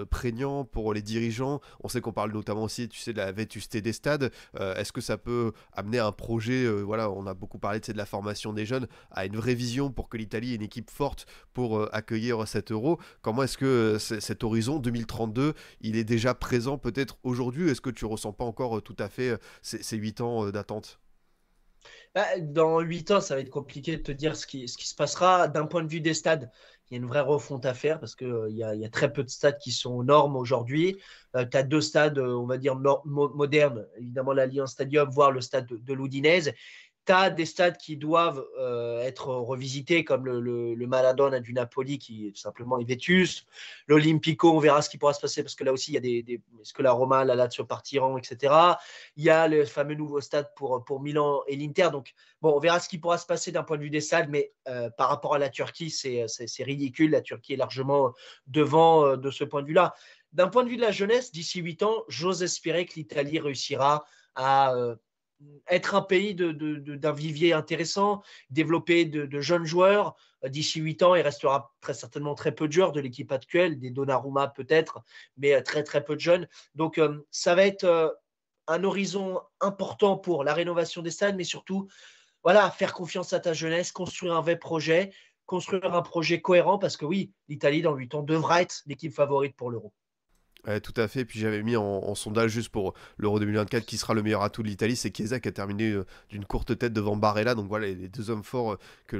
prégnant pour les dirigeants On sait qu'on parle notamment aussi, tu sais, de la vétusté des stades. est-ce que ça peut amener un projet Voilà, on a beaucoup parlé de la formation des jeunes à une vraie vision pour que l'Italie ait une équipe forte pour accueillir cet euro. Comment est-ce que euh, cet horizon 2032, il est déjà présent peut-être aujourd'hui Est-ce que tu ne ressens pas encore euh, tout à fait euh, ces, huit ans d'attente bah, dans huit ans, ça va être compliqué de te dire ce qui, se passera d'un point de vue des stades. Il y a une vraie refonte à faire parce qu'il y, a très peu de stades qui sont aux normes aujourd'hui. tu as deux stades, on va dire, modernes. Évidemment, l'Alliance Stadium, voire le stade de, de as des stades qui doivent euh, être revisités, comme le, le, du Napoli, qui tout simplement est vétus. L'Olympico, on verra ce qui pourra se passer, parce que là aussi, il y a des. des Est-ce que la Roma, la Lazio partiront, etc. Il y a le fameux nouveau stade pour, pour Milan et l'Inter. Donc, bon, on verra ce qui pourra se passer d'un point de vue des stades, mais euh, par rapport à la Turquie, c'est ridicule. La Turquie est largement devant euh, de ce point de vue-là. D'un point de vue de la jeunesse, d'ici 8 ans, j'ose espérer que l'Italie réussira à être un pays d'un vivier intéressant, développer de, jeunes joueurs. Euh, d'ici 8 ans, il restera très certainement très peu de joueurs de l'équipe actuelle, des Donnarumma peut-être, mais euh, très très peu de jeunes. Donc euh, ça va être un horizon important pour la rénovation des stades, mais surtout, voilà, faire confiance à ta jeunesse, construire un vrai projet, construire un projet cohérent, parce que oui, l'Italie dans huit ans devra être l'équipe favorite pour l'Euro tout à fait. Puis j'avais mis en, sondage juste pour euh, l'Euro 2024 qui sera le meilleur atout de l'Italie. C'est Chiesa qui a terminé euh, d'une courte tête devant Barella. Donc voilà les, deux hommes forts euh, que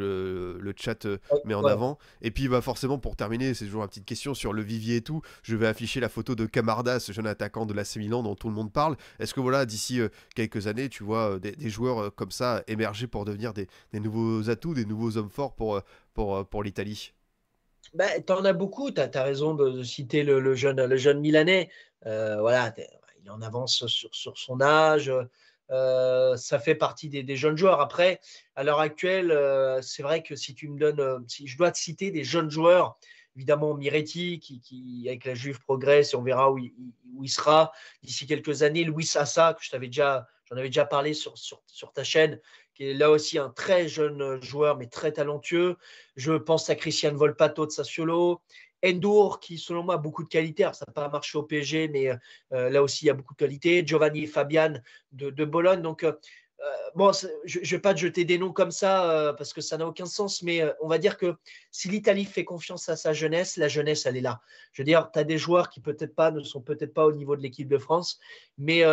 le, chat met en avant. Et puis bah, forcément, pour terminer, c'est toujours une petite question sur le vivier et tout. Je vais afficher la photo de Camarda, ce jeune attaquant de la Milan dont tout le monde parle. Est-ce que voilà, d'ici quelques années, tu vois des, joueurs comme ça émerger pour devenir des, des, nouveaux atouts, des nouveaux hommes forts pour, pour, pour l'Italie bah, tu en as beaucoup, tu as, raison de, citer le, jeune, le jeune Milanais. Euh, voilà, il en avance sur, sur son âge. Euh, ça fait partie des, des, jeunes joueurs. Après, à l'heure actuelle, euh, c'est vrai que si tu me donnes, si je dois te citer des jeunes joueurs, évidemment Miretti qui, qui avec la Juve progresse et on verra où il, où il sera d'ici quelques années. Louis Sassa que je j'en avais déjà parlé sur, sur, sur ta chaîne, qui est là aussi un très jeune euh, joueur, mais très talentueux. Je pense à Christian Volpato de Sassuolo. Endur, qui selon moi a beaucoup de qualité. Alors, ça n'a pas marché au PSG, mais euh, euh, là aussi, il y a beaucoup de qualité. Giovanni Fabian de, Bologne. Donc, bon, je ne vais pas te jeter des noms comme ça parce que ça n'a aucun sens, mais on va dire que si l'Italie fait confiance à sa jeunesse, la jeunesse, elle est là. Je veux dire, tu as des joueurs qui peut-être pas ne sont peut-être pas au niveau de l'équipe de France, mais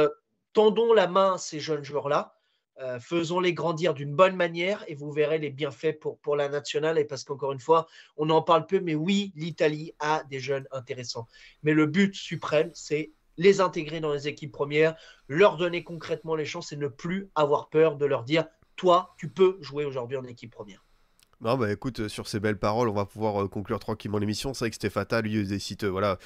tendons la main à ces jeunes joueurs-là euh, faisons-les grandir d'une bonne manière et vous verrez les bienfaits pour, pour la nationale. Et parce qu'encore une fois, on en parle peu, mais oui, l'Italie a des jeunes intéressants. Mais le but suprême, c'est les intégrer dans les équipes premières, leur donner concrètement les chances et ne plus avoir peur de leur dire, toi, tu peux jouer aujourd'hui en équipe première. Non, bah écoute, euh, sur ces belles paroles, on va pouvoir euh, conclure tranquillement l'émission. C'est vrai que c'était fatal, lui, des sites, euh, voilà,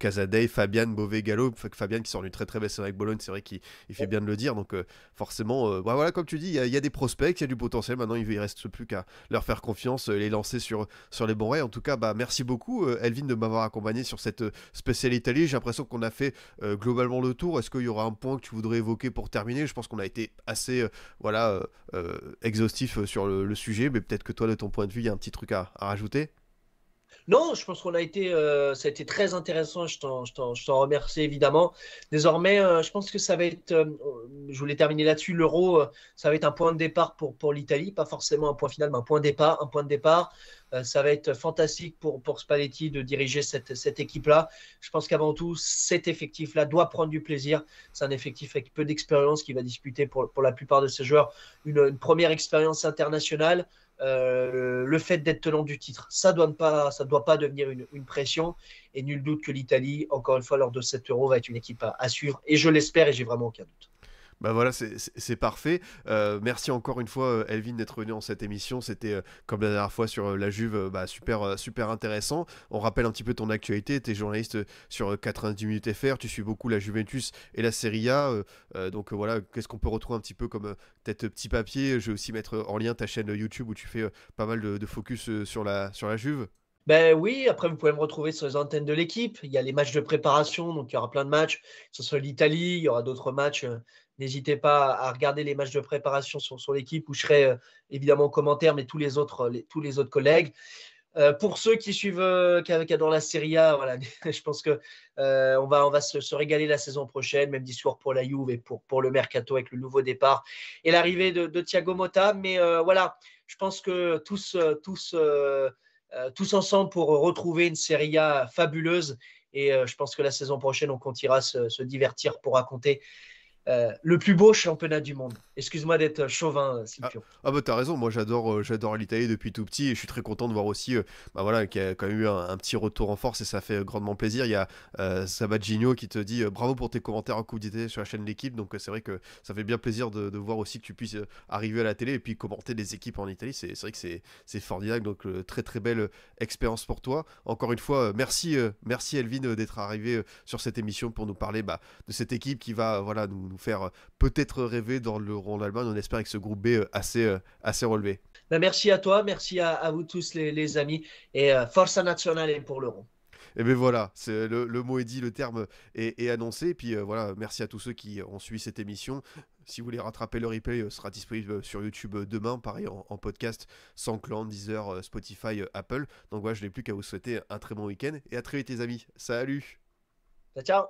Casadei, Fabian, Beauvais, Gallo. Fabian qui sort du très très belle avec Bologne, c'est vrai qu'il fait bien de le dire. Donc, forcément, bah, voilà, comme tu dis, il y, a des prospects, il y a du potentiel. Maintenant, il ne reste plus qu'à leur faire confiance, les lancer sur, sur les bons rails. En tout cas, bah, merci beaucoup, Elvin, de m'avoir accompagné sur cette spéciale Italie. J'ai l'impression qu'on a fait globalement le tour. Est-ce qu'il y aura un point que tu voudrais évoquer pour terminer Je pense qu'on a été assez, voilà, exhaustif sur le, le, sujet, mais peut-être que de ton point de vue, il y a un petit truc à, rajouter non, je pense qu'on a été, euh, ça a été très intéressant. Je t'en remercie évidemment. Désormais, euh, je pense que ça va être, euh, je voulais terminer là-dessus. L'euro, ça va être un point de départ pour, pour l'Italie, pas forcément un point final, mais un point de départ, un point de départ. ça va être fantastique pour, pour Spalletti de diriger cette, équipe-là. Je pense qu'avant tout, cet effectif-là doit prendre du plaisir. C'est un effectif avec peu d'expérience qui va disputer pour, la plupart de ses joueurs une, une première expérience internationale. Euh, le fait d'être tenant du titre. Ça doit ne pas, ça doit pas devenir une, pression. Et nul doute que l'Italie, encore une fois, lors de 7 euros, va être une équipe à, à suivre. Et je l'espère, et j'ai vraiment aucun doute. Bah voilà, c'est parfait. Euh, merci encore une fois, euh, Elvin, d'être venu en cette émission. C'était, euh, comme la dernière fois sur la Juve, bah, super, super intéressant. On rappelle un petit peu ton actualité. Tu es journaliste sur 90 minutes FR. Tu suis beaucoup la Juventus et la Serie A. donc voilà, qu'est-ce qu'on peut retrouver un petit peu comme peut-être petit papier Je vais aussi mettre en lien ta chaîne YouTube où tu fais pas mal de, focus sur, la, sur la Juve. Ben oui, après vous pouvez me retrouver sur les antennes de l'équipe. Il y a les matchs de préparation, donc il y aura plein de matchs. Ce soit l'Italie, il y aura d'autres matchs N'hésitez pas à regarder les matchs de préparation sur, l'équipe où je serai euh, évidemment en commentaire, mais tous les autres, euh, tous les autres collègues. Euh, pour ceux qui suivent, qui, adorent la Serie A, voilà, je pense que on va, on va se, régaler la saison prochaine. Même discours pour la Juve et pour, le mercato avec le nouveau départ et l'arrivée de, Thiago Motta. Mais voilà, je pense que tous, tous, tous ensemble pour retrouver une Serie A fabuleuse. Et je pense que la saison prochaine, on continuera à se divertir pour raconter euh, le plus beau championnat du monde. Excuse-moi d'être chauvin, euh, Silvio. Ah, ah, bah t'as raison, moi j'adore euh, j'adore l'Italie depuis tout petit et je suis très content de voir aussi euh, bah, voilà, qu'il y a quand même eu un, petit retour en force et ça fait grandement plaisir. Il y a euh, qui te dit bravo pour tes commentaires en Coupe d'Italie sur la chaîne L'équipe, donc c'est vrai que ça fait bien plaisir de, voir aussi que tu puisses arriver à la télé et puis commenter des équipes en Italie, c'est vrai que c'est formidable, donc très très belle expérience pour toi. Encore une fois, merci, merci Elvin d'être arrivé sur cette émission pour nous parler bah, de cette équipe qui va voilà, nous, faire peut-être rêver dans le en l'Allemagne. On espère que ce groupe B euh, assez, euh, assez relevé. Ben, merci à toi, merci à, vous tous les, amis et force euh, Forza Nationale pour l'Euro. Et eh bien voilà, le, mot est dit, le terme est, annoncé. Et puis voilà, merci à tous ceux qui ont suivi cette émission. Si vous voulez rattraper le replay, il sera disponible sur YouTube demain, pareil en, en podcast, clan, Deezer, Spotify, Apple. Donc voilà, je n'ai plus qu'à vous souhaiter un très bon week-end et à très vite les amis. Salut ciao